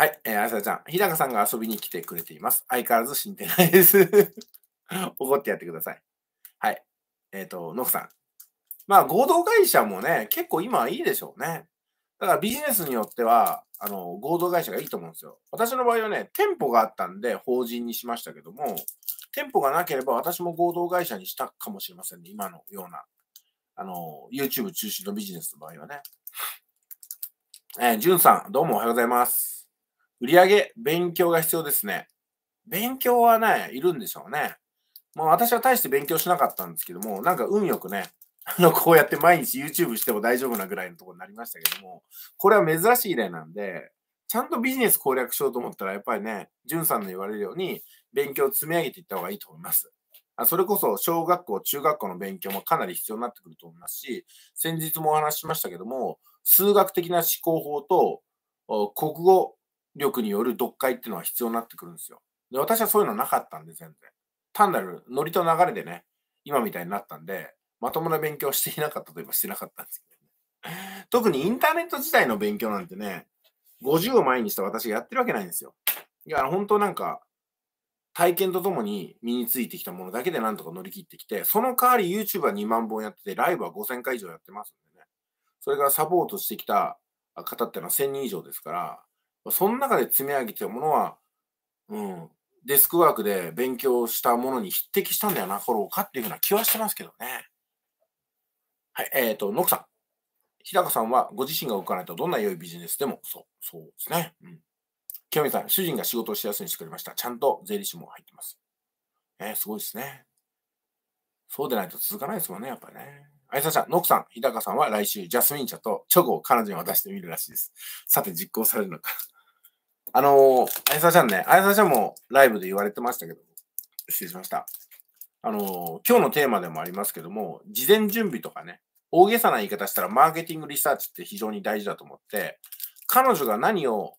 [SPEAKER 1] はい、えー、あさちゃん。日高さんが遊びに来てくれています。相変わらず死んでないです 怒ってやってください。はい。えっ、ー、と、ノフさん。まあ、合同会社もね、結構今はいいでしょうね。だからビジネスによっては、あの、合同会社がいいと思うんですよ。私の場合はね、店舗があったんで法人にしましたけども、店舗がなければ私も合同会社にしたかもしれませんね。今のような、あの、YouTube 中心のビジネスの場合はね。えー、じゅんさん、どうもおはようございます。売上勉強が必要ですね。勉強はね、いるんでしょうね。まあ私は大して勉強しなかったんですけども、なんか運よくね、あの、こうやって毎日 YouTube しても大丈夫なぐらいのとこになりましたけども、これは珍しい例なんで、ちゃんとビジネス攻略しようと思ったら、やっぱりね、じゅんさんの言われるように、勉強を積み上げていった方がいいと思います。あそれこそ、小学校、中学校の勉強もかなり必要になってくると思いますし、先日もお話ししましたけども、数学的な思考法と、国語力による読解っていうのは必要になってくるんですよ。で、私はそういうのなかったんで、全然。単なるノリと流れでね、今みたいになったんで、まともな勉強していなかったといえばしてなかったんですけどね。特にインターネット自体の勉強なんてね、50を前にした私がやってるわけないんですよ。いや、本当なんか、体験とともに身についてきたものだけでなんとか乗り切ってきて、その代わり YouTube は2万本やってて、ライブは5000回以上やってますんでね。それからサポートしてきた方ってのは1000人以上ですから、その中で積み上げてるものは、うん、デスクワークで勉強したものに匹敵したんだよな、ころをかっていうふうな気はしてますけどね。はい、えっ、ー、と、ノクさん。日高さんはご自身が動かないとどんな良いビジネスでも、そう、そうですね。うん。清美さん、主人が仕事をしやすいようにしてくれました。ちゃんと税理士も入ってます。えー、すごいですね。そうでないと続かないですもんね、やっぱりね。あいさちゃん、ノクさん、日高さんは来週、ジャスミン茶とチョコを彼女に渡してみるらしいです。さて、実行されるのか。あのー、あやさちゃんね、あやさちゃんもライブで言われてましたけど、失礼しました。あのー、今日のテーマでもありますけども、事前準備とかね、大げさな言い方したらマーケティングリサーチって非常に大事だと思って、彼女が何を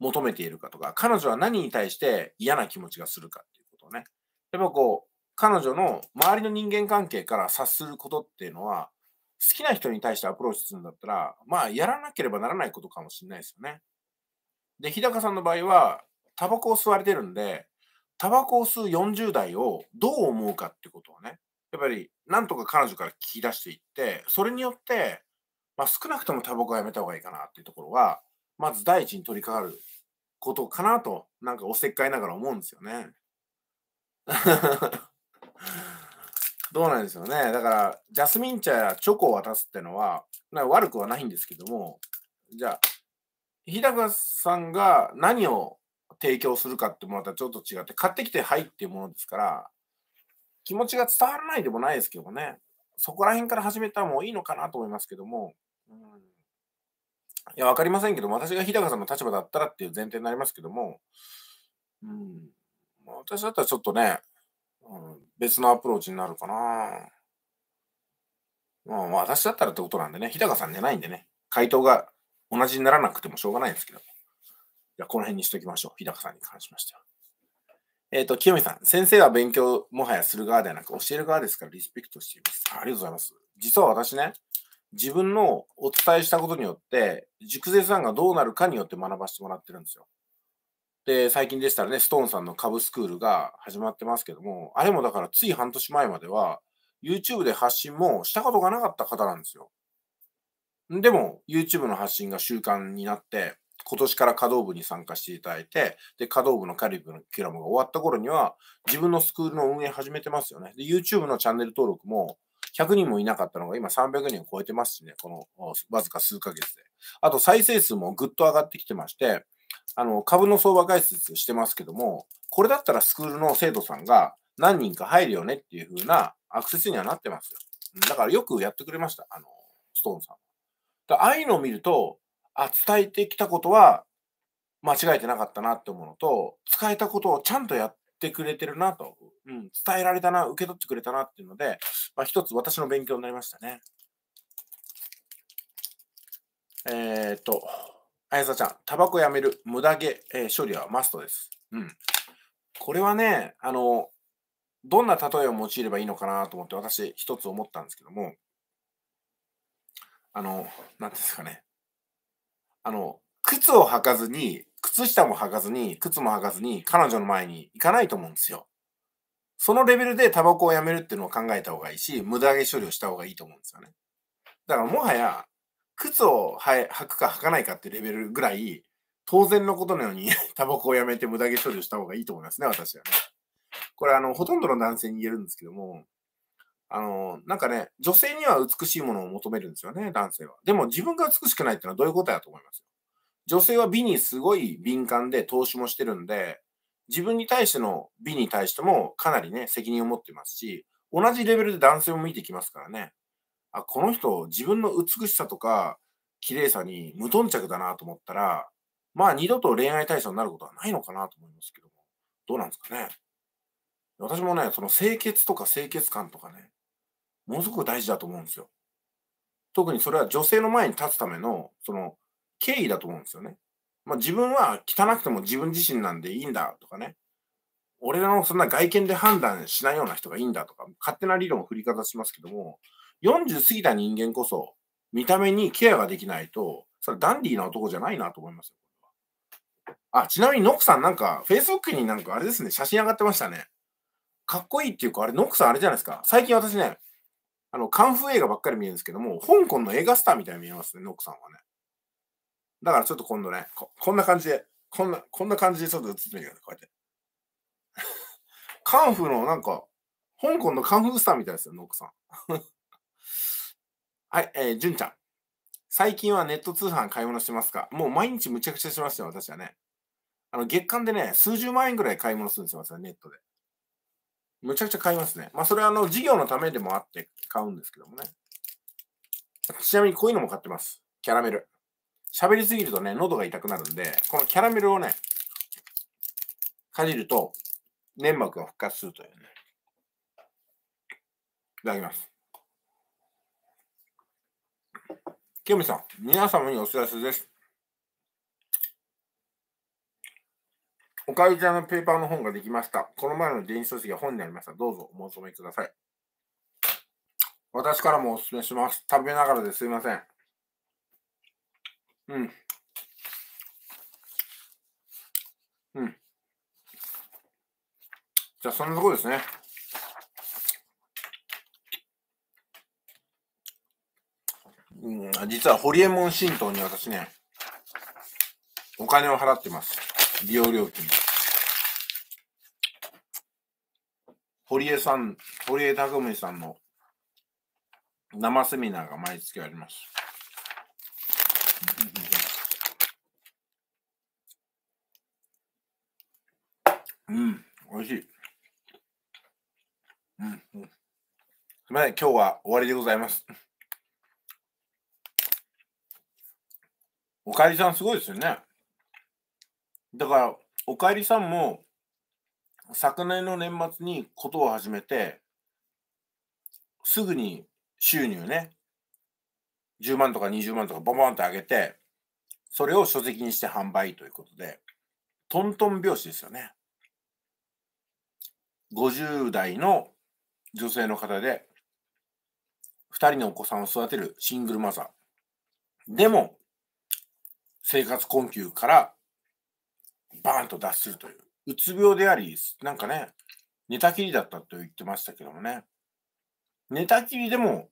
[SPEAKER 1] 求めているかとか、彼女は何に対して嫌な気持ちがするかっていうことをね、やっぱこう、彼女の周りの人間関係から察することっていうのは、好きな人に対してアプローチするんだったら、まあ、やらなければならないことかもしれないですよね。で、日高さんの場合は、タバコを吸われてるんで、タバコを吸う40代をどう思うかってことをね、やっぱり、なんとか彼女から聞き出していって、それによって、まあ、少なくともタバコはやめた方がいいかなっていうところは、まず第一に取り掛かることかなと、なんかおせっかいながら思うんですよね。どうなんですよね。だから、ジャスミン茶やチョコを渡すってのは、悪くはないんですけども、じゃあ、日高さんが何を提供するかってものとはちょっと違って、買ってきてはいっていうものですから、気持ちが伝わらないでもないですけどね、そこら辺から始めたらもういいのかなと思いますけども、うん、いや、わかりませんけど、私が日高さんの立場だったらっていう前提になりますけども、うん、私だったらちょっとね、うん、別のアプローチになるかな。まあ、私だったらってことなんでね、日高さんじゃないんでね、回答が同じにならなくてもしょうがないんですけどじゃこの辺にしときましょう。日高さんに関しましては。えっ、ー、と、清美さん。先生は勉強もはやする側ではなく、教える側ですからリスペクトしています。ありがとうございます。実は私ね、自分のお伝えしたことによって、熟成さんがどうなるかによって学ばせてもらってるんですよ。で、最近でしたらね、ストーンさんの株スクールが始まってますけども、あれもだからつい半年前までは、YouTube で発信もしたことがなかった方なんですよ。でも、YouTube の発信が習慣になって、今年から稼働部に参加していただいて、で、稼働部のカリブのキュラムが終わった頃には、自分のスクールの運営始めてますよね。で、YouTube のチャンネル登録も、100人もいなかったのが今300人を超えてますしね、このわずか数ヶ月で。あと再生数もぐっと上がってきてまして、あの、株の相場解説してますけども、これだったらスクールの生徒さんが何人か入るよねっていう風なアクセスにはなってますよ。だからよくやってくれました、あの、ストーンさん。ああいうのを見ると、あ、伝えてきたことは間違えてなかったなって思うのと、使えたことをちゃんとやってくれてるなと、うん、伝えられたな、受け取ってくれたなっていうので、まあ、一つ私の勉強になりましたね。えー、っと、あやさちゃん、タバコやめる、無駄毛、えー、処理はマストです。うん。これはね、あの、どんな例えを用いればいいのかなと思って私一つ思ったんですけども、あの、なんですかね。あの、靴を履かずに、靴下も履かずに、靴も履かずに、彼女の前に行かないと思うんですよ。そのレベルでタバコをやめるっていうのを考えた方がいいし、無駄毛処理をした方がいいと思うんですよね。だからもはや、靴を履くか履かないかってレベルぐらい、当然のことのように タバコをやめて無駄毛処理をした方がいいと思いますね、私はね。これあの、ほとんどの男性に言えるんですけども、あの、なんかね、女性には美しいものを求めるんですよね、男性は。でも自分が美しくないっていうのはどういうことやと思いますよ。女性は美にすごい敏感で投資もしてるんで、自分に対しての美に対してもかなりね、責任を持ってますし、同じレベルで男性も見てきますからね。あ、この人、自分の美しさとか、綺麗さに無頓着だなと思ったら、まあ二度と恋愛対象になることはないのかなと思いますけども、どうなんですかね。私もね、その清潔とか清潔感とかね、ものすごく大事だと思うんですよ。特にそれは女性の前に立つための、その、敬意だと思うんですよね。まあ、自分は汚くても自分自身なんでいいんだとかね。俺のそんな外見で判断しないような人がいいんだとか、勝手な理論を振りかざしますけども、40過ぎた人間こそ、見た目にケアができないと、それダンディーな男じゃないなと思いますよ。あ、ちなみにノックさんなんか、Facebook になんかあれですね、写真上がってましたね。かっこいいっていうか、あれ、ノックさんあれじゃないですか。最近私ね、あの、カンフー映画ばっかり見るんですけども、香港の映画スターみたいに見えますね、ノックさんはね。だからちょっと今度ね、ここんな感じで、こんな、こんな感じでちょっと映ってみてください、こうやって。カンフーのなんか、香港のカンフースターみたいですよ、ノックさん。はい、えー、純ちゃん。最近はネット通販買い物してますかもう毎日むちゃくちゃしますよ、私はね。あの、月間でね、数十万円ぐらい買い物するんですよ、私はネットで。むちゃくちゃ買いますね。まあ、それはあの、事業のためでもあって買うんですけどもね。ちなみにこういうのも買ってます。キャラメル。喋りすぎるとね、喉が痛くなるんで、このキャラメルをね、かじると、粘膜が復活するというね。いただきます。清美さん、皆様にお知らせです。おかゆちゃんのペーパーの本ができました。この前の電子書籍が本になりました。どうぞお求めください。私からもおすすめします。食べながらですいません。うん。うん。じゃあ、そんなとこですね。うん、実はホリエモン神道に私ね、お金を払ってます。利用料金。堀江さん、堀江匠さんの生セミナーが毎月あります。うん、美味しい。うん、うん。すみません、今日は終わりでございます。おかえりさんすごいですよね。だから、おかえりさんも、昨年の年末にことを始めて、すぐに収入ね、10万とか20万とかボンボンって上げて、それを書籍にして販売ということで、トントン拍子ですよね。50代の女性の方で、2人のお子さんを育てるシングルマザー。でも、生活困窮からバーンと脱するという。うつ病であり、なんかね、寝たきりだったと言ってましたけどもね。寝たきりでも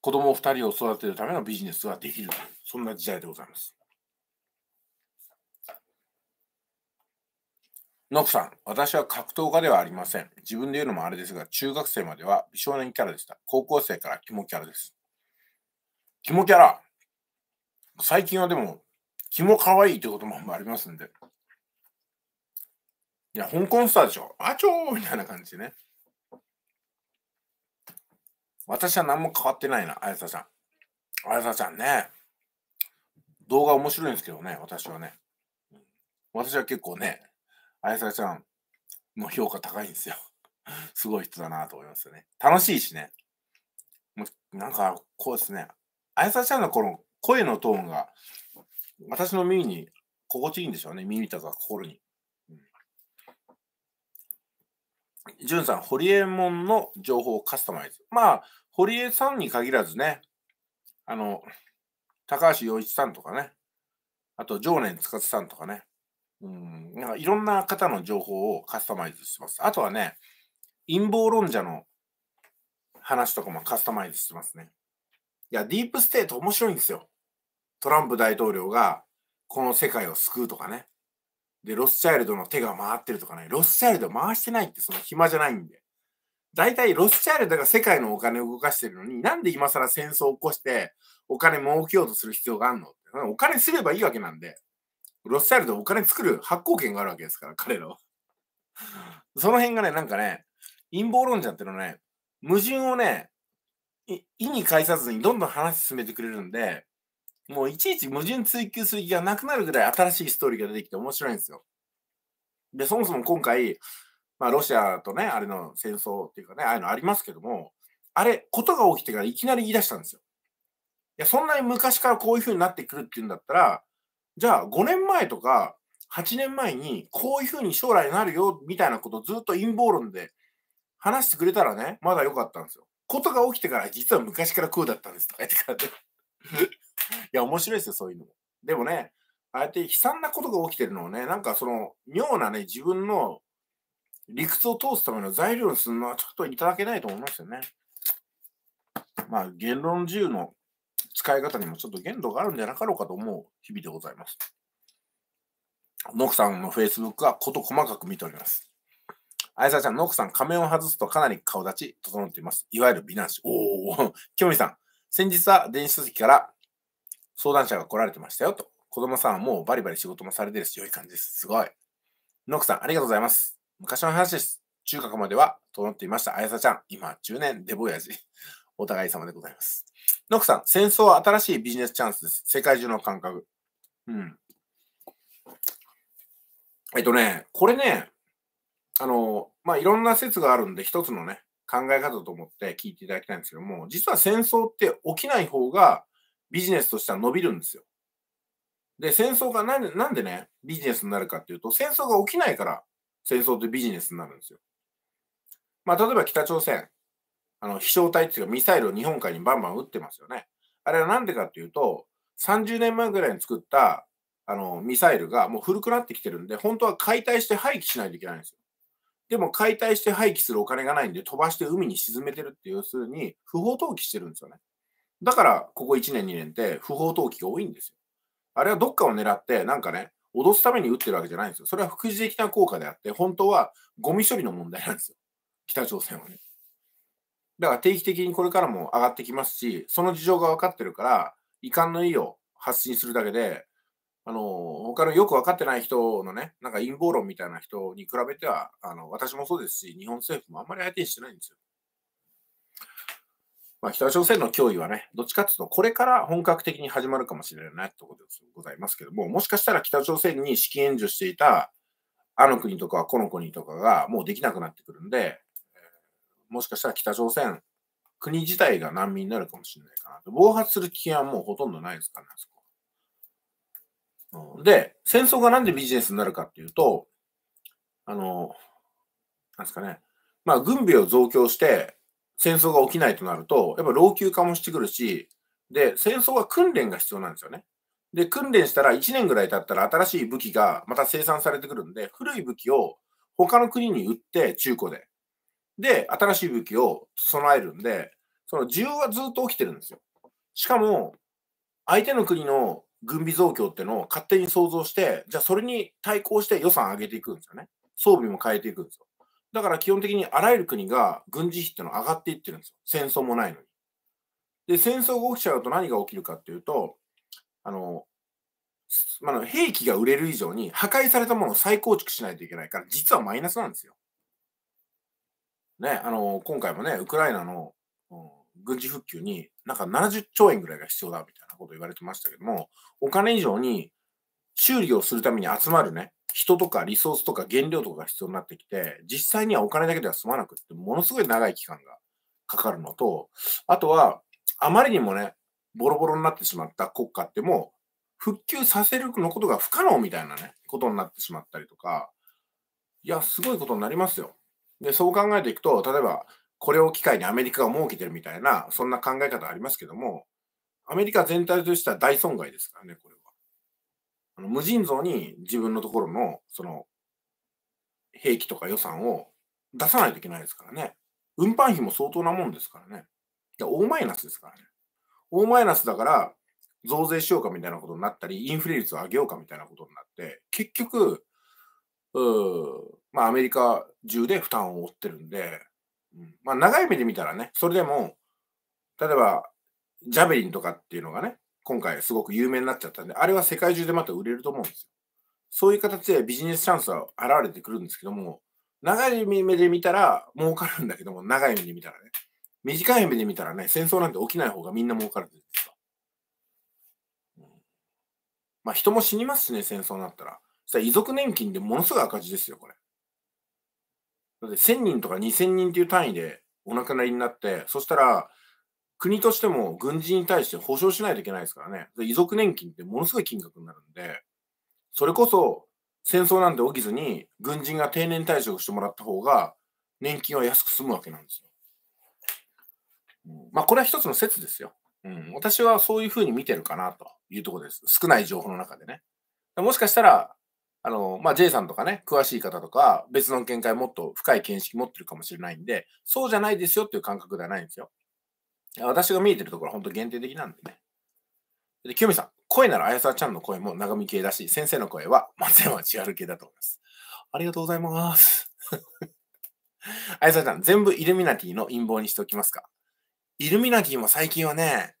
[SPEAKER 1] 子供2人を育てるためのビジネスはできるという、そんな時代でございます。ノクさん、私は格闘家ではありません。自分で言うのもあれですが、中学生までは美少年キャラでした。高校生からキモキャラです。キモキャラ最近はでも気も可愛いってこともありますんで。いや、香港スターでしょ。あちょーみたいな感じでね。私は何も変わってないな、あやさちゃん。あやさちゃんね。動画面白いんですけどね、私はね。私は結構ね、あやさちゃんの評価高いんですよ。すごい人だなと思いますよね。楽しいしね。もうなんか、こうですね。あやさちゃんのこの声のトーンが私の耳に心地いいんでしょうね。耳とか心に。ジュンさん、ホリエモンの情報をカスタマイズ。まあ、ホリエさんに限らずね、あの、高橋洋一さんとかね、あと、常年津さんとかね、うん、なんかいろんな方の情報をカスタマイズしてます。あとはね、陰謀論者の話とかもカスタマイズしてますね。いや、ディープステート面白いんですよ。トランプ大統領がこの世界を救うとかね。で、ロスチャイルドの手が回ってるとかね。ロスチャイルド回してないってその暇じゃないんで。大体ロスチャイルドが世界のお金を動かしてるのに、なんで今更戦争を起こしてお金儲けようとする必要があるのお金すればいいわけなんで。ロスチャイルドお金作る発行権があるわけですから、彼らは。その辺がね、なんかね、陰謀論者ってのね、矛盾をね、意に介さずにどんどん話進めてくれるんで、もういちいち矛盾追求する気がなくなるぐらい新しいストーリーが出てきて面白いんですよ。で、そもそも今回、まあ、ロシアとね、あれの戦争っていうかね、ああいうのありますけども、あれ、ことが起きてからいきなり言い出したんですよ。いや、そんなに昔からこういう風になってくるっていうんだったら、じゃあ5年前とか8年前にこういう風に将来になるよみたいなことをずっと陰謀論で話してくれたらね、まだ良かったんですよ。ことが起きてから実は昔からこうだったんですとか言ってからね。いや、面白いですよ、そういうのも。でもね、ああやって悲惨なことが起きてるのをね、なんかその、妙なね、自分の理屈を通すための材料にするのはちょっといただけないと思いますよね。まあ、言論自由の使い方にもちょっと限度があるんじゃなかろうかと思う日々でございます。ノクさんの Facebook は事細かく見ております。あやさちゃん、ノクさん、仮面を外すとかなり顔立ち整っています。いわゆる美男子。おお、きょみさん、先日は電子書籍から相談者が来られてましたよと。子供さんはもうバリバリ仕事もされてるし、良い感じです。すごい。ノクさん、ありがとうございます。昔の話です。中学までは、とっていました。あやさちゃん、今、中年、デボヤジ。お互い様でございます。ノクさん、戦争は新しいビジネスチャンスです。世界中の感覚。うん。えっとね、これね、あの、まあ、いろんな説があるんで、一つのね、考え方と思って聞いていただきたいんですけども、実は戦争って起きない方がビジネスとしては伸びるんですよ。で、戦争がなんでなんでね、ビジネスになるかっていうと、戦争が起きないから戦争ってビジネスになるんですよ。まあ、例えば北朝鮮、あの飛翔体っていうかミサイルを日本海にバンバン撃ってますよね。あれはなんでかっていうと、30年前ぐらいに作ったあのミサイルがもう古くなってきてるんで、本当は解体して廃棄しないといけないんですよ。でも解体して廃棄するお金がないんで、飛ばして海に沈めてるって、要するに不法投棄してるんですよね。だから、ここ1年、2年って不法投棄が多いんですよ。あれはどっかを狙って、なんかね、脅すために撃ってるわけじゃないんですよ。それは副次的な効果であって、本当はゴミ処理の問題なんですよ。北朝鮮はね。だから定期的にこれからも上がってきますし、その事情が分かってるから、遺憾の意を発信するだけで、あの、他のよく分かってない人のね、なんか陰謀論みたいな人に比べては、あの、私もそうですし、日本政府もあんまり相手にしてないんですよ。まあ、北朝鮮の脅威はね、どっちかっていうと、これから本格的に始まるかもしれないってことでございますけども、もしかしたら北朝鮮に資金援助していた、あの国とかこの国とかがもうできなくなってくるんで、もしかしたら北朝鮮、国自体が難民になるかもしれないかなと。暴発する危険はもうほとんどないですからね、そこ。で、戦争がなんでビジネスになるかっていうと、あの、なんですかね、まあ軍備を増強して、戦争が起きないとなると、やっぱ老朽化もしてくるし、で、戦争は訓練が必要なんですよね。で、訓練したら1年ぐらい経ったら新しい武器がまた生産されてくるんで、古い武器を他の国に売って中古で。で、新しい武器を備えるんで、その需要はずっと起きてるんですよ。しかも、相手の国の軍備増強っていうのを勝手に想像して、じゃあそれに対抗して予算上げていくんですよね。装備も変えていくんですよ。だから基本的にあらゆる国が軍事費っていうのは上がっていってるんですよ。戦争もないのに。で、戦争が起きちゃうと何が起きるかっていうと、あの、まあ、兵器が売れる以上に破壊されたものを再構築しないといけないから、実はマイナスなんですよ。ね、あの、今回もね、ウクライナの、うん、軍事復旧になんか70兆円ぐらいが必要だみたいなことを言われてましたけども、お金以上に修理をするために集まるね、人とかリソースとか原料とかが必要になってきて、実際にはお金だけでは済まなくって、ものすごい長い期間がかかるのと、あとは、あまりにもね、ボロボロになってしまった国家ってもう、復旧させるのことが不可能みたいなね、ことになってしまったりとか、いや、すごいことになりますよ。で、そう考えていくと、例えば、これを機会にアメリカが儲けてるみたいな、そんな考え方ありますけども、アメリカ全体としては大損害ですからね、これは。あの無尽蔵に自分のところの、その、兵器とか予算を出さないといけないですからね。運搬費も相当なもんですからね。大マイナスですからね。大マイナスだから、増税しようかみたいなことになったり、インフレ率を上げようかみたいなことになって、結局、うまあ、アメリカ中で負担を負ってるんで、うん、まあ、長い目で見たらね、それでも、例えば、ジャベリンとかっていうのがね、今回すごく有名になっちゃったんで、あれは世界中でまた売れると思うんですよ。そういう形でビジネスチャンスは現れてくるんですけども、長い目で見たら儲かるんだけども、長い目で見たらね。短い目で見たらね、戦争なんて起きない方がみんな儲かるんですよ。まあ人も死にますしね、戦争になったら。そしたら遺族年金でものすごい赤字ですよ、これ。だって1000人とか2000人っていう単位でお亡くなりになって、そしたら国としても軍人に対して保障しないといけないですからね。遺族年金ってものすごい金額になるんで、それこそ戦争なんて起きずに軍人が定年退職してもらった方が年金は安く済むわけなんですよ。まあこれは一つの説ですよ。うん、私はそういうふうに見てるかなというところです。少ない情報の中でね。もしかしたら、あの、まあ、J さんとかね、詳しい方とか、別の見解もっと深い見識持ってるかもしれないんで、そうじゃないですよっていう感覚ではないんですよ。私が見えてるところは本当限定的なんでね。で、清美さん、声なら綾沢ちゃんの声も長見系だし、先生の声は松山千春系だと思います。ありがとうございます。綾 沢ちゃん、全部イルミナティの陰謀にしておきますか。イルミナティも最近はね、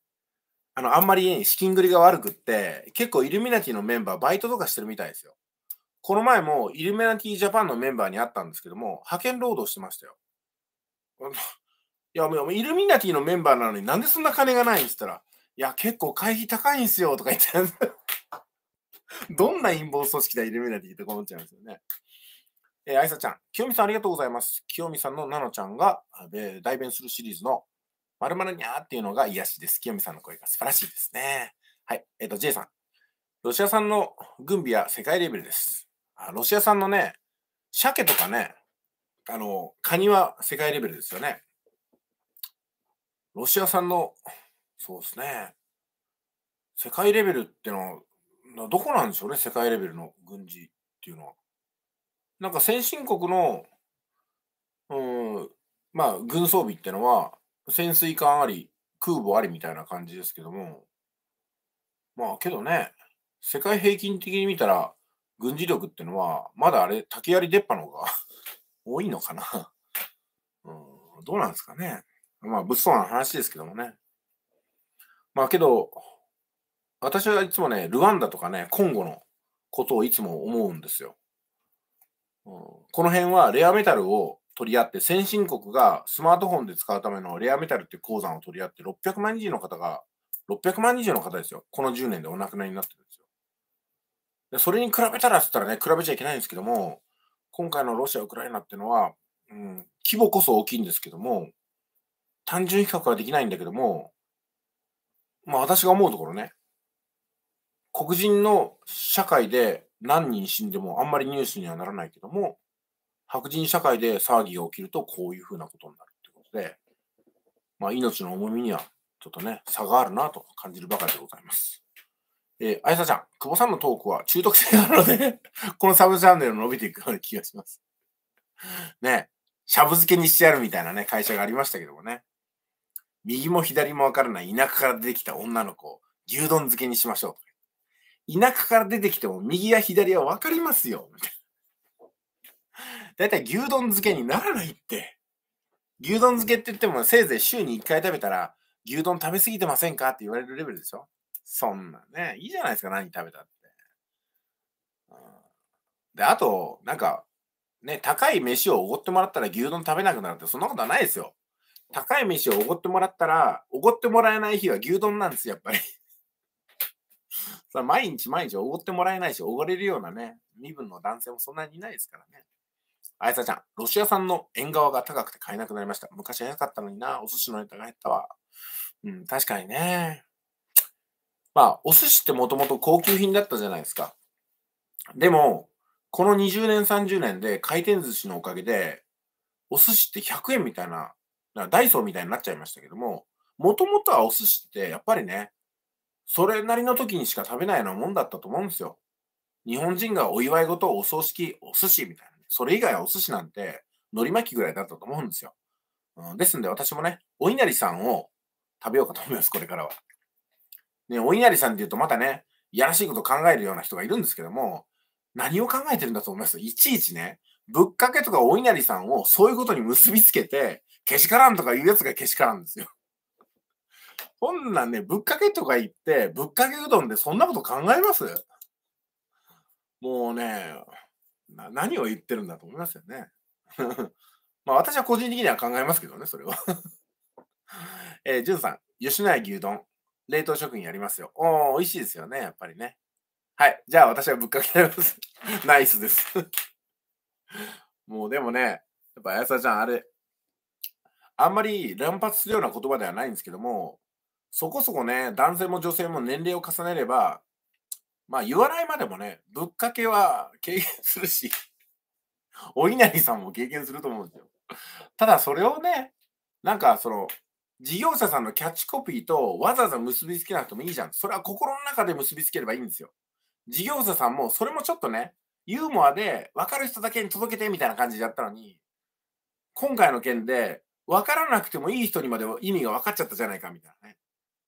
[SPEAKER 1] あの、あんまり資金繰りが悪くって、結構イルミナティのメンバーバイトとかしてるみたいですよ。この前もイルミナティジャパンのメンバーに会ったんですけども、派遣労働してましたよ。いや、もうイルミナティのメンバーなのになんでそんな金がないんっつったら、いや、結構会費高いんすよとか言って、どんな陰謀組織だ、イルミナティって思っちゃうんですよね。えー、あいさちゃん、清美さんありがとうございます。清美さんのなノちゃんが、えー、代弁するシリーズの〇〇にゃーっていうのが癒しです。清美さんの声が素晴らしいですね。はい。えっ、ー、と、J さん。ロシア産の軍備は世界レベルです。あロシア産のね、鮭とかね、あの、カニは世界レベルですよね。ロシア産の、そうですね、世界レベルってのは、どこなんでしょうね、世界レベルの軍事っていうのは。なんか先進国の、うん、まあ、軍装備ってのは、潜水艦あり、空母ありみたいな感じですけども、まあ、けどね、世界平均的に見たら、軍事力ってのは、まだあれ、竹槍出っ歯の方が 多いのかな。うん、どうなんですかね。まあ、物騒な話ですけどもね。まあ、けど、私はいつもね、ルワンダとかね、コンゴのことをいつも思うんですよ。うん、この辺はレアメタルを取り合って、先進国がスマートフォンで使うためのレアメタルっていう鉱山を取り合って、600万人の方が、600万人の方ですよ。この10年でお亡くなりになってるんですよ。でそれに比べたらっつったらね、比べちゃいけないんですけども、今回のロシア・ウクライナっていうのは、うん、規模こそ大きいんですけども、単純比較はできないんだけども、まあ私が思うところね、黒人の社会で何人死んでもあんまりニュースにはならないけども、白人社会で騒ぎが起きるとこういうふうなことになるってことで、まあ命の重みにはちょっとね、差があるなと感じるばかりでございます。えー、あやさちゃん、久保さんのトークは中毒性があるので このサブチャンネル伸びていくような気がします。ね、しゃぶ漬けにしてやるみたいなね、会社がありましたけどもね。右も左もわからない田舎から出てきた女の子を牛丼漬けにしましょう。田舎から出てきても右や左はわかりますよ。だいたい牛丼漬けにならないって。牛丼漬けって言ってもせいぜい週に1回食べたら牛丼食べ過ぎてませんかって言われるレベルでしょそんなね、いいじゃないですか、何食べたって。で、あと、なんか、ね、高い飯をおごってもらったら牛丼食べなくなるって、そんなことはないですよ。高い飯をおごってもらったら、おごってもらえない日は牛丼なんです、やっぱり。そ毎日毎日おごってもらえないし、おごれるようなね、身分の男性もそんなにいないですからね。あやさちゃん、ロシア産の縁側が高くて買えなくなりました。昔は安かったのにな、お寿司のネタが減ったわ。うん、確かにね。まあ、お寿司ってもともと高級品だったじゃないですか。でも、この20年、30年で回転寿司のおかげで、お寿司って100円みたいななダイソーみたいになっちゃいましたけども、もともとはお寿司ってやっぱりね、それなりの時にしか食べないようなもんだったと思うんですよ。日本人がお祝い事、お葬式、お寿司みたいな、ね、それ以外はお寿司なんて、海苔巻きぐらいだったと思うんですよ。うん、ですんで私もね、お稲荷さんを食べようかと思います、これからは。ね、お稲荷さんってうとまたね、いやらしいこと考えるような人がいるんですけども、何を考えてるんだと思いますいちいちね、ぶっかけとかお稲荷さんをそういうことに結びつけて、けしからんとか言うやつがけしからんですよ。こ んなんね、ぶっかけとか言って、ぶっかけうどんでそんなこと考えますもうね、何を言ってるんだと思いますよね。まあ私は個人的には考えますけどね、それは えー、じゅんさん、吉野家牛丼、冷凍食品やりますよ。おお、美味しいですよね、やっぱりね。はい、じゃあ私はぶっかけやります。ナイスですもうでもね、やっぱあやさちゃん、あれ、あんまり乱発するような言葉ではないんですけども、そこそこね、男性も女性も年齢を重ねれば、まあ言わないまでもね、ぶっかけは 経験するし、お稲荷さんも経験すると思うんですよ。ただそれをね、なんかその、事業者さんのキャッチコピーとわざわざ結びつけなくてもいいじゃん。それは心の中で結びつければいいんですよ。事業者さんもそれもちょっとね、ユーモアで分かる人だけに届けてみたいな感じでやったのに、今回の件で分からなくてもいい人にまで意味が分かっちゃったじゃないかみたいなね。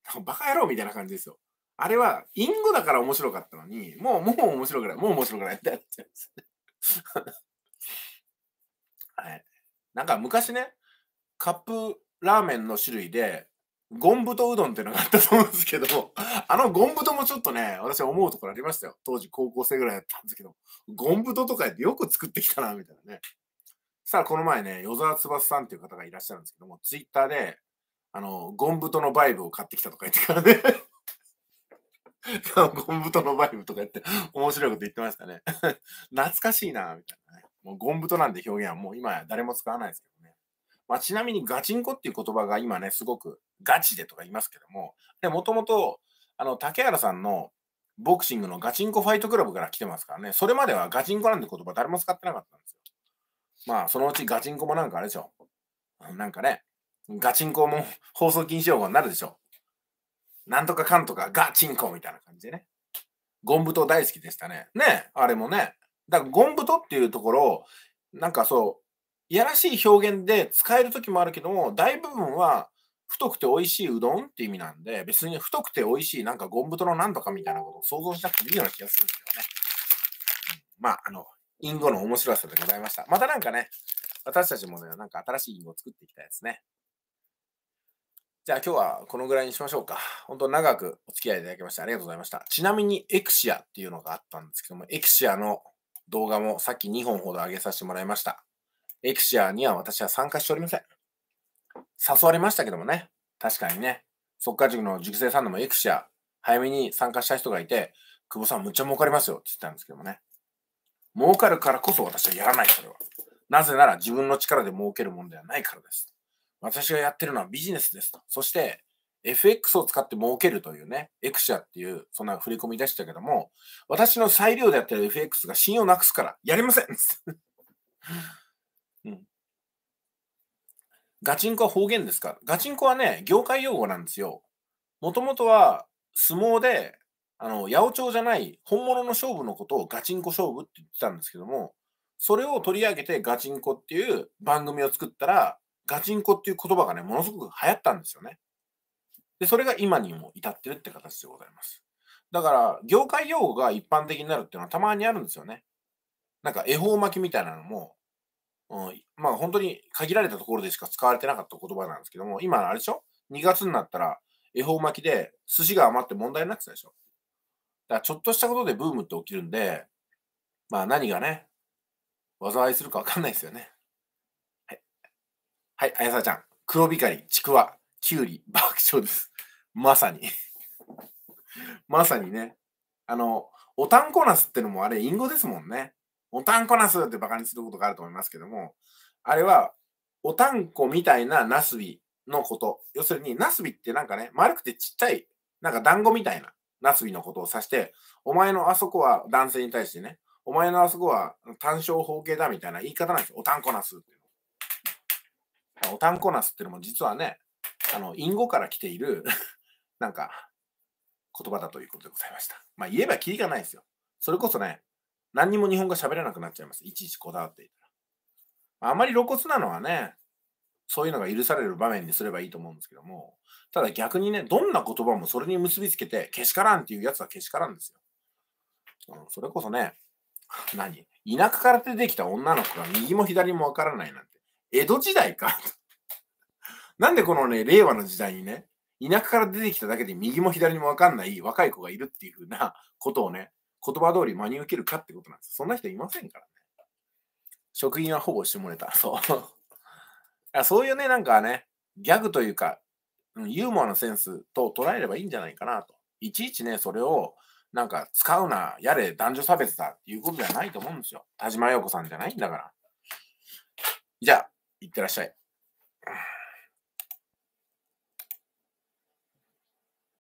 [SPEAKER 1] バカ野郎みたいな感じですよ。あれは、インゴだから面白かったのに、もう、もう面白くない、もう面白くないってなっちゃうんですね。はい。なんか昔ね、カップラーメンの種類で、ゴン太うどんっていうのがあったと思うんですけどあのゴン太もちょっとね、私は思うところありましたよ。当時高校生ぐらいだったんですけど、ゴン太とかよく作ってきたな、みたいなね。さあ、この前ね、与沢翼さんっていう方がいらっしゃるんですけども、ツイッターで、あの、ゴンブトのバイブを買ってきたとか言ってからね ゴンブトのバイブとか言って、面白いこと言ってましたね 懐かしいな、みたいなね。もうゴンブトなんて表現はもう今や誰も使わないですけどね。まあ、ちなみにガチンコっていう言葉が今ね、すごくガチでとか言いますけども、で、もともと、あの、竹原さんのボクシングのガチンコファイトクラブから来てますからね、それまではガチンコなんて言葉誰も使ってなかったんですよ。まあ、そのうちガチンコもなんかあれでしょ。なんかね、ガチンコも 放送禁止用語になるでしょ。なんとかかんとかガチンコみたいな感じでね。ゴンブト大好きでしたね。ねあれもね。だからゴンブトっていうところを、なんかそう、いやらしい表現で使える時もあるけども、大部分は太くて美味しいうどんって意味なんで、別に太くて美味しいなんかゴンブトのなんとかみたいなことを想像しなくていいような気がするんですよね。まあ、あの、隠語の面白さでございました。またなんかね、私たちもね、なんか新しいンゴを作っていきたいですね。じゃあ今日はこのぐらいにしましょうか。本当長くお付き合いいただきましてありがとうございました。ちなみにエクシアっていうのがあったんですけども、エクシアの動画もさっき2本ほど上げさせてもらいました。エクシアには私は参加しておりません。誘われましたけどもね、確かにね、速か、塾の塾生さんでもエクシア、早めに参加した人がいて、久保さんむっちゃ儲かりますよって言ってたんですけどもね。儲かるからこそ私はやらない、それは。なぜなら自分の力で儲けるものではないからです。私がやってるのはビジネスですと。そして、FX を使って儲けるというね、エクシアっていう、そんな振り込み出したけども、私の裁量でやってる FX が信用なくすから、やりません、うん、ガチンコは方言ですかガチンコはね、業界用語なんですよ。もともとは相撲であの、八百長じゃない本物の勝負のことをガチンコ勝負って言ってたんですけども、それを取り上げてガチンコっていう番組を作ったら、ガチンコっていう言葉がね、ものすごく流行ったんですよね。で、それが今にも至ってるって形でございます。だから、業界用語が一般的になるっていうのはたまにあるんですよね。なんか、恵方巻きみたいなのも、うん、まあ本当に限られたところでしか使われてなかった言葉なんですけども、今あれでしょ ?2 月になったら恵方巻きで寿司が余って問題になってたでしょだからちょっとしたことでブームって起きるんで、まあ何がね、災いするか分かんないですよね。はい。はい、あやさちゃん。黒光り、ちくわ、きゅうり、爆笑です。まさにまさにね。あの、おたんこなすってのもあれ、隠語ですもんね。おたんこなすってバカにすることがあると思いますけども、あれは、おたんこみたいななすびのこと。要するに、なすびってなんかね、丸くてちっちゃい、なんか団子みたいな。なすびのことを指して、お前のあそこは男性に対してね、お前のあそこは単勝方形だみたいな言い方なんですよ。おたんこなすっていうおたんこなすっていうのも実はね、あの、隠語から来ている なんか、言葉だということでございました。まあ言えばきりがないですよ。それこそね、何にも日本語喋れなくなっちゃいます。いちいちこだわっていたら。あまり露骨なのはね、そういうのが許される場面にすればいいと思うんですけども、ただ逆にね、どんな言葉もそれに結びつけて、けしからんっていうやつはけしからんですよ。うん、それこそね、何田舎から出てきた女の子が右も左もわからないなんて、江戸時代か なんでこのね、令和の時代にね、田舎から出てきただけで右も左もわかんない若い子がいるっていうふうなことをね、言葉通り真に受けるかってことなんです。そんな人いませんからね。職員はほぼ下ネタ。そう。そういうね、なんかね、ギャグというか、ユーモアのセンスと捉えればいいんじゃないかなと。いちいちね、それをなんか使うな、やれ、男女差別だっていうことじゃないと思うんですよ。田島洋子さんじゃないんだから。じゃあ、いってらっしゃい。